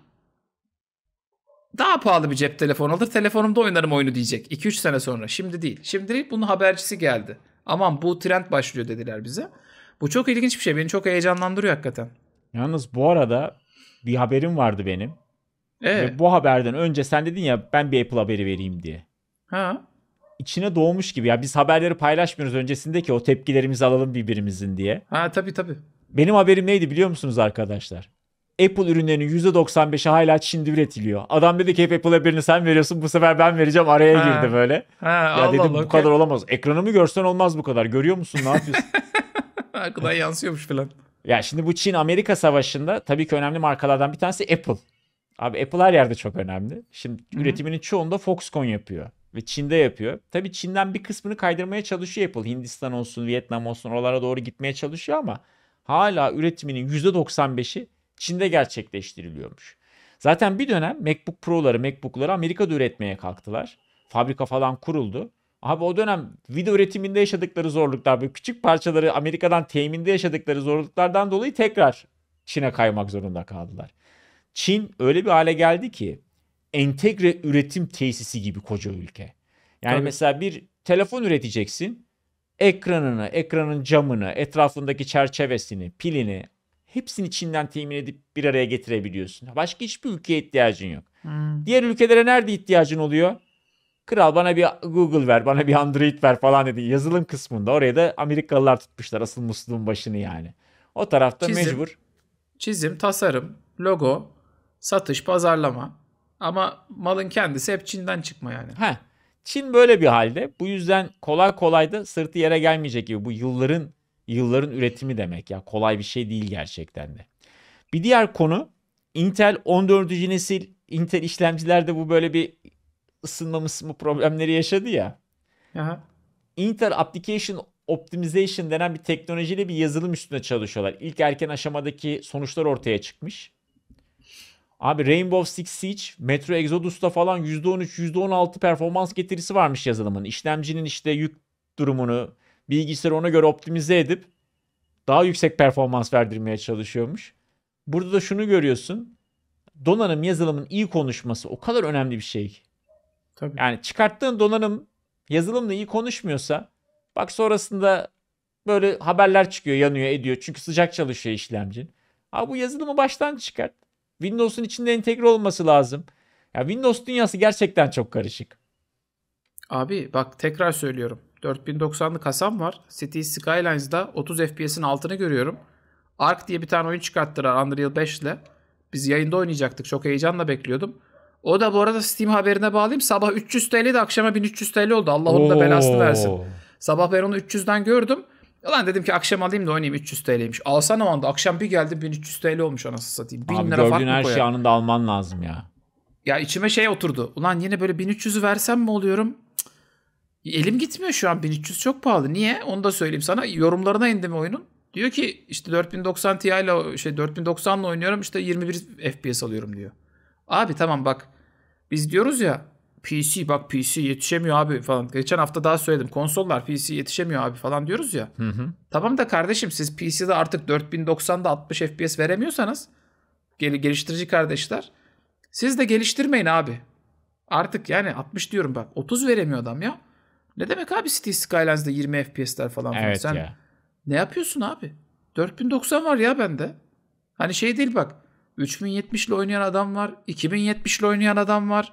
Speaker 2: daha pahalı bir cep telefonu alır telefonumda oynarım oyunu diyecek. 2-3 sene sonra şimdi değil. Şimdi değil bunun habercisi geldi. Aman bu trend başlıyor dediler bize. Bu çok ilginç bir şey. Beni çok heyecanlandırıyor hakikaten. Yalnız
Speaker 1: bu arada bir haberim vardı benim. Ee? Ve bu haberden önce sen dedin ya ben bir Apple haberi vereyim diye. Ha. İçine doğmuş gibi ya biz haberleri paylaşmıyoruz öncesindeki o tepkilerimizi alalım birbirimizin diye. Ha tabii tabii. Benim haberim neydi biliyor musunuz arkadaşlar? Apple ürünlerinin %95'i hala Çin'de üretiliyor. Adam dedi ki hep Apple haberini sen veriyorsun bu sefer ben vereceğim araya ha. böyle. Ha, ya Allah dedim Allah, bu okay. kadar olamaz. Ekranımı görsen olmaz bu kadar. Görüyor musun ne yapıyorsun? [LAUGHS]
Speaker 2: Arkadan yansıyormuş
Speaker 1: falan. Ya şimdi bu Çin-Amerika savaşında tabii ki önemli markalardan bir tanesi Apple. Abi Apple her yerde çok önemli. Şimdi Hı-hı. üretiminin çoğunda Foxconn yapıyor ve Çin'de yapıyor. Tabii Çin'den bir kısmını kaydırmaya çalışıyor Apple. Hindistan olsun, Vietnam olsun oralara doğru gitmeye çalışıyor ama hala üretiminin %95'i Çin'de gerçekleştiriliyormuş. Zaten bir dönem MacBook Pro'ları, MacBook'ları Amerika'da üretmeye kalktılar. Fabrika falan kuruldu. Abi o dönem video üretiminde yaşadıkları zorluklar, böyle küçük parçaları Amerika'dan teminde yaşadıkları zorluklardan dolayı tekrar Çin'e kaymak zorunda kaldılar. Çin öyle bir hale geldi ki entegre üretim tesisi gibi koca ülke. Yani Tabii. mesela bir telefon üreteceksin. Ekranını, ekranın camını, etrafındaki çerçevesini, pilini hepsini Çin'den temin edip bir araya getirebiliyorsun. Başka hiçbir ülkeye ihtiyacın yok. Hmm. Diğer ülkelere nerede ihtiyacın oluyor? Kral bana bir Google ver, bana bir Android ver falan dedi. Yazılım kısmında oraya
Speaker 2: da Amerikalılar tutmuşlar asıl musluğun başını yani. O tarafta çizim, mecbur. Çizim, tasarım, logo, satış, pazarlama. Ama malın kendisi hep Çin'den çıkma yani. Heh. Çin böyle bir halde. Bu yüzden kolay kolay da sırtı yere gelmeyecek
Speaker 1: gibi. Bu yılların yılların üretimi demek ya. Kolay bir şey değil gerçekten de. Bir diğer konu Intel 14. nesil Intel işlemcilerde bu böyle bir ısınma mı problemleri yaşadı ya. Aha. Inter Application Optimization denen bir teknolojiyle bir yazılım üstüne çalışıyorlar. İlk erken aşamadaki sonuçlar ortaya çıkmış. Abi Rainbow Six Siege, Metro Exodus'ta falan %13, %16 performans getirisi varmış yazılımın. İşlemcinin işte yük durumunu, bilgisayarı ona göre optimize edip daha yüksek performans verdirmeye çalışıyormuş. Burada da şunu görüyorsun. Donanım yazılımın iyi konuşması o kadar önemli bir şey. Tabii. Yani çıkarttığın donanım yazılımla iyi konuşmuyorsa bak sonrasında böyle haberler çıkıyor yanıyor ediyor. Çünkü sıcak çalışıyor işlemcin. Abi bu yazılımı baştan çıkart. Windows'un içinde entegre olması lazım. Ya Windows dünyası gerçekten çok karışık.
Speaker 2: Abi bak tekrar söylüyorum. 4090'lı kasam var. City Skylines'da 30 FPS'in altını görüyorum. Ark diye bir tane oyun çıkarttılar Unreal 5 ile. Biz yayında oynayacaktık. Çok heyecanla bekliyordum. O da bu arada Steam haberine bağlayayım. Sabah 300 TL de akşama 1300 TL oldu. Allah onun da belasını versin. Sabah ben onu 300'den gördüm. Ulan dedim ki akşam alayım da oynayayım 300 TL'ymiş. Alsan o anda akşam bir geldi 1300 TL olmuş anasını satayım. 1000 Abi lira fark her şeyi anında
Speaker 1: alman lazım ya.
Speaker 2: Ya içime şey oturdu. Ulan yine böyle 1300'ü versem mi oluyorum? Cık. Elim gitmiyor şu an 1300 çok pahalı. Niye? Onu da söyleyeyim sana. Yorumlarına indim oyunun. Diyor ki işte 4090 Ti ile şey 4090 ile oynuyorum işte 21 FPS alıyorum diyor. Abi tamam bak biz diyoruz ya PC bak PC yetişemiyor abi falan. Geçen hafta daha söyledim. Konsollar PC yetişemiyor abi falan diyoruz ya. Hı hı. Tamam da kardeşim siz PC'de artık 4090'da 60 FPS veremiyorsanız gel geliştirici kardeşler siz de geliştirmeyin abi. Artık yani 60 diyorum bak 30 veremiyor adam ya. Ne demek abi City Skylines'da 20 FPS'ler falan var. Evet Sen ya. ne yapıyorsun abi? 4090 var ya bende. Hani şey değil bak. 3070 ile oynayan adam var. 2070 ile oynayan adam var.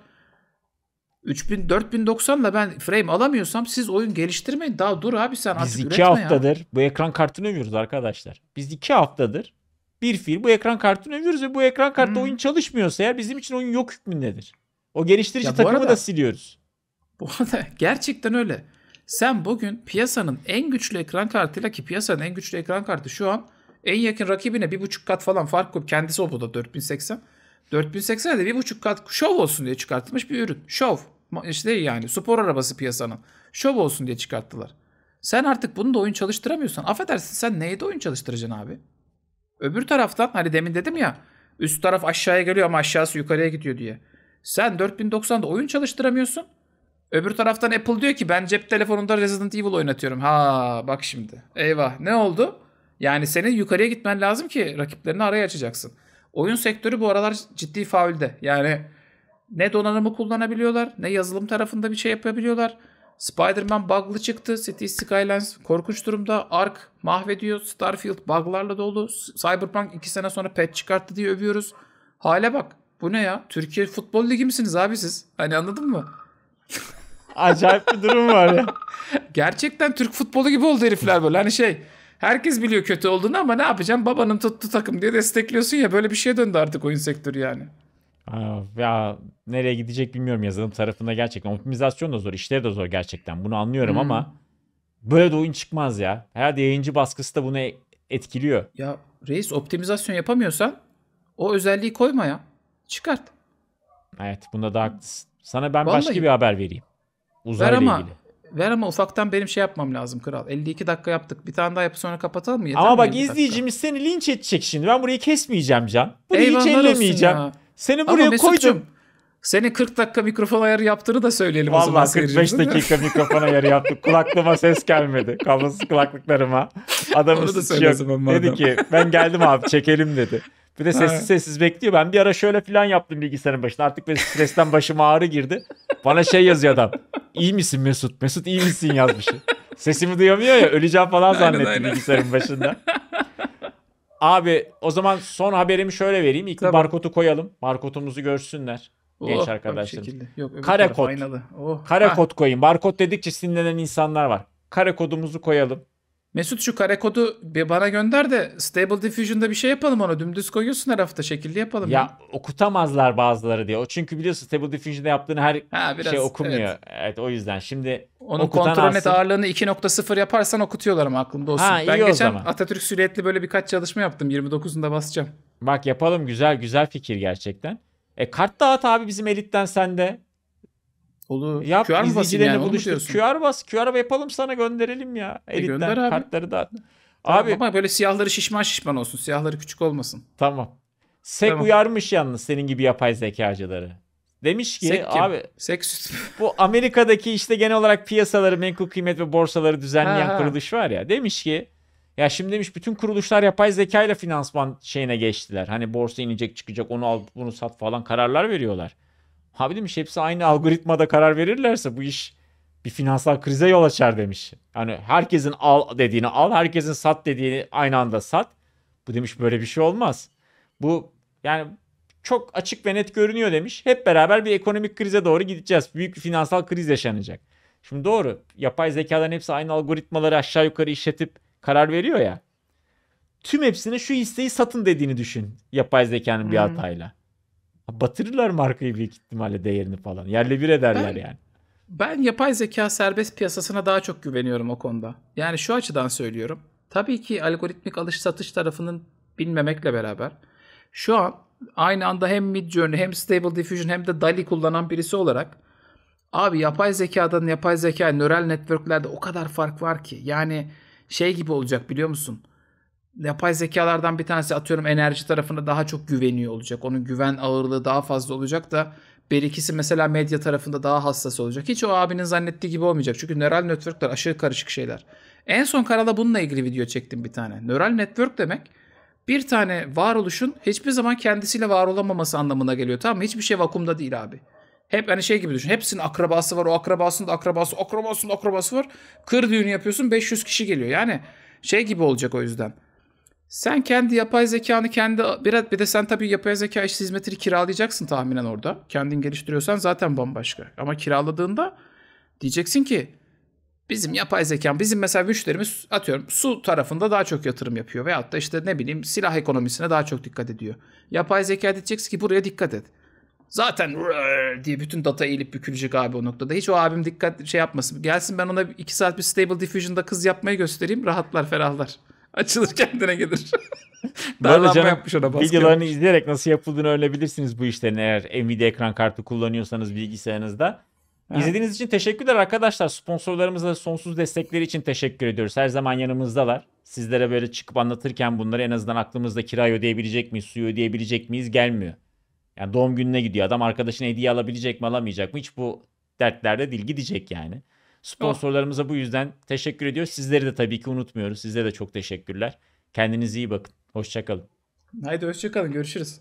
Speaker 2: 3000 4090 ile ben frame alamıyorsam siz oyun geliştirmeyin. Daha dur abi sen Biz artık iki haftadır ya.
Speaker 1: bu ekran kartını övüyoruz arkadaşlar. Biz iki haftadır bir fiil bu ekran kartını
Speaker 2: övüyoruz ve bu ekran kartta hmm. oyun çalışmıyorsa eğer bizim için oyun yok hükmündedir. O geliştirici ya takımı arada, da siliyoruz. [LAUGHS] Bu arada gerçekten öyle. Sen bugün piyasanın en güçlü ekran kartıyla ki piyasanın en güçlü ekran kartı şu an en yakın rakibine bir buçuk kat falan fark koyup kendisi o da 4080. 4080 de bir buçuk kat şov olsun diye çıkartılmış bir ürün. Şov. İşte yani spor arabası piyasanın. Şov olsun diye çıkarttılar. Sen artık bunu da oyun çalıştıramıyorsan affedersin sen neyi de oyun çalıştıracaksın abi? Öbür taraftan hani demin dedim ya üst taraf aşağıya geliyor ama aşağısı yukarıya gidiyor diye. Sen 4090'da oyun çalıştıramıyorsun. Öbür taraftan Apple diyor ki ben cep telefonunda Resident Evil oynatıyorum. Ha bak şimdi. Eyvah ne oldu? Yani senin yukarıya gitmen lazım ki rakiplerini araya açacaksın. Oyun sektörü bu aralar ciddi faulde. Yani ne donanımı kullanabiliyorlar ne yazılım tarafında bir şey yapabiliyorlar. Spider-Man bug'lı çıktı. City Skylines korkunç durumda. Ark mahvediyor. Starfield bug'larla dolu. Cyberpunk 2 sene sonra patch çıkarttı diye övüyoruz. Hale bak. Bu ne ya? Türkiye Futbol Ligi misiniz abi siz? Hani anladın mı? Acayip bir durum var ya. [LAUGHS] Gerçekten Türk futbolu gibi oldu herifler böyle. Hani şey Herkes biliyor kötü olduğunu ama ne yapacaksın? Babanın tuttu takım diye destekliyorsun ya. Böyle bir şeye döndü artık oyun sektörü yani.
Speaker 1: Aa, ya nereye gidecek bilmiyorum yazılım tarafında gerçekten. Optimizasyon da zor, işleri de zor gerçekten. Bunu anlıyorum hmm. ama böyle de oyun çıkmaz ya. Herhalde yayıncı baskısı da bunu etkiliyor. Ya reis optimizasyon yapamıyorsan
Speaker 2: o özelliği koyma ya. Çıkart.
Speaker 1: Evet bunda da haklısın. Sana ben Vallahi. başka bir haber vereyim. Uzayla Ver ama ilgili.
Speaker 2: Ver ama ufaktan benim şey yapmam lazım kral. 52 dakika yaptık. Bir tane daha yapıp sonra kapatalım mı? Yeter ama bak
Speaker 1: izleyicimiz seni linç edecek şimdi. Ben burayı kesmeyeceğim Can. Burayı Eyvallah hiç ellemeyeceğim. Seni buraya ama koydum.
Speaker 2: Seni 40 dakika mikrofon ayarı yaptığını da söyleyelim Vallahi o zaman. 45 dakika mikrofon ayarı yaptık. Kulaklığıma ses gelmedi. Kablosuz
Speaker 1: kulaklıklarıma. Adamı Onu da söylesin Dedi ki ben geldim abi çekelim dedi. Bir de sessiz sessiz bekliyor. Ben bir ara şöyle falan yaptım bilgisayarın başında. Artık böyle stresten başıma ağrı girdi. Bana şey yazıyor adam. İyi misin Mesut? Mesut iyi misin yazmış. Sesimi duyamıyor ya. Öleceğim falan zannettim aynen, aynen. bilgisayarın başında. Abi o zaman son haberimi şöyle vereyim. İlk tamam. barkodu koyalım. Barkodumuzu görsünler. Oh, genç arkadaşlarım. Yok, kare kod. Oh. Kare kod
Speaker 2: koyayım. Barkod dedikçe sinirlenen insanlar var. Kare kodumuzu koyalım. Mesut şu kare kodu bana gönder de Stable Diffusion'da bir şey yapalım onu. Dümdüz koyuyorsun her hafta şekilli yapalım. Ya yani. okutamazlar bazıları diye. O çünkü biliyorsun Stable Diffusion'da yaptığın her ha, biraz, şey okumuyor. Evet. evet. o yüzden şimdi onun kontrol net ağırlığını 2.0 yaparsan okutuyorlar ama aklımda olsun. Ha, ben geçen zaman. Atatürk Süreyet'li böyle birkaç çalışma yaptım. 29'unda basacağım. Bak
Speaker 1: yapalım güzel güzel fikir gerçekten. E kart dağıt abi bizim elitten sende.
Speaker 2: Olur. Yap, QR izleyicilerine yani, buluştur. QR
Speaker 1: bas. QR yapalım sana gönderelim ya. Elitten e gönder abi. kartları da. Tamam, abi
Speaker 2: ama böyle siyahları şişman şişman olsun. Siyahları küçük olmasın. Tamam.
Speaker 1: Sek tamam. uyarmış yalnız senin gibi yapay zekacıları. Demiş ki Sek kim? abi Sek [LAUGHS] bu Amerika'daki işte genel olarak piyasaları, menkul kıymet ve borsaları düzenleyen ha. kuruluş var ya. Demiş ki ya şimdi demiş bütün kuruluşlar yapay zeka ile finansman şeyine geçtiler. Hani borsa inecek çıkacak onu al bunu sat falan kararlar veriyorlar. Ha demiş hepsi aynı algoritmada karar verirlerse bu iş bir finansal krize yol açar demiş. Yani herkesin al dediğini al, herkesin sat dediğini aynı anda sat. Bu demiş böyle bir şey olmaz. Bu yani çok açık ve net görünüyor demiş. Hep beraber bir ekonomik krize doğru gideceğiz. Büyük bir finansal kriz yaşanacak. Şimdi doğru. Yapay zekaların hepsi aynı algoritmaları aşağı yukarı işletip karar veriyor ya. Tüm hepsine şu hisseyi satın dediğini düşün yapay zekanın bir hmm. hatayla. Batırırlar markayı büyük ihtimalle değerini falan. Yerle bir ederler ben, yani.
Speaker 2: Ben yapay zeka serbest piyasasına daha çok güveniyorum o konuda. Yani şu açıdan söylüyorum. Tabii ki algoritmik alış satış tarafının bilmemekle beraber şu an aynı anda hem Midjourney hem Stable Diffusion hem de DALI kullanan birisi olarak abi yapay zekadan yapay zeka nöral networklerde o kadar fark var ki yani şey gibi olacak biliyor musun? yapay zekalardan bir tanesi atıyorum enerji tarafına daha çok güveniyor olacak. Onun güven ağırlığı daha fazla olacak da bir ikisi mesela medya tarafında daha hassas olacak. Hiç o abinin zannettiği gibi olmayacak. Çünkü nöral networkler aşırı karışık şeyler. En son kanalda bununla ilgili video çektim bir tane. Nöral network demek bir tane varoluşun hiçbir zaman kendisiyle var olamaması anlamına geliyor. Tamam mı? Hiçbir şey vakumda değil abi. Hep hani şey gibi düşün. Hepsinin akrabası var. O akrabasının da akrabası, akrabasının akrabası var. Kır düğünü yapıyorsun 500 kişi geliyor. Yani şey gibi olacak o yüzden. Sen kendi yapay zekanı kendi biraz bir de sen tabii yapay zeka iş hizmetini kiralayacaksın tahminen orada. Kendin geliştiriyorsan zaten bambaşka. Ama kiraladığında diyeceksin ki bizim yapay zekan bizim mesela müşterimiz atıyorum su tarafında daha çok yatırım yapıyor veyahut da işte ne bileyim silah ekonomisine daha çok dikkat ediyor. Yapay zeka diyeceksin ki buraya dikkat et. Zaten diye bütün data eğilip bükülecek abi o noktada. Hiç o abim dikkat şey yapmasın. Gelsin ben ona iki saat bir Stable Diffusion'da kız yapmayı göstereyim. Rahatlar, ferahlar. Açılır kendine gelir. [LAUGHS] Darlanma canım, yapmış ona baskı. Videolarını
Speaker 1: izleyerek nasıl yapıldığını öğrenebilirsiniz bu işlerin eğer Nvidia ekran kartı kullanıyorsanız bilgisayarınızda. Ha. İzlediğiniz için teşekkürler arkadaşlar. Sponsorlarımıza sonsuz destekleri için teşekkür ediyoruz. Her zaman yanımızdalar. Sizlere böyle çıkıp anlatırken bunları en azından aklımızda kirayı ödeyebilecek miyiz, suyu ödeyebilecek miyiz gelmiyor. Yani doğum gününe gidiyor. Adam arkadaşına hediye alabilecek mi alamayacak mı hiç bu dertlerde değil gidecek yani. Sponsorlarımıza bu yüzden teşekkür ediyor. Sizleri de tabii ki unutmuyoruz. Size de çok teşekkürler. Kendinize iyi bakın. Hoşçakalın.
Speaker 2: Haydi hoşçakalın. Görüşürüz.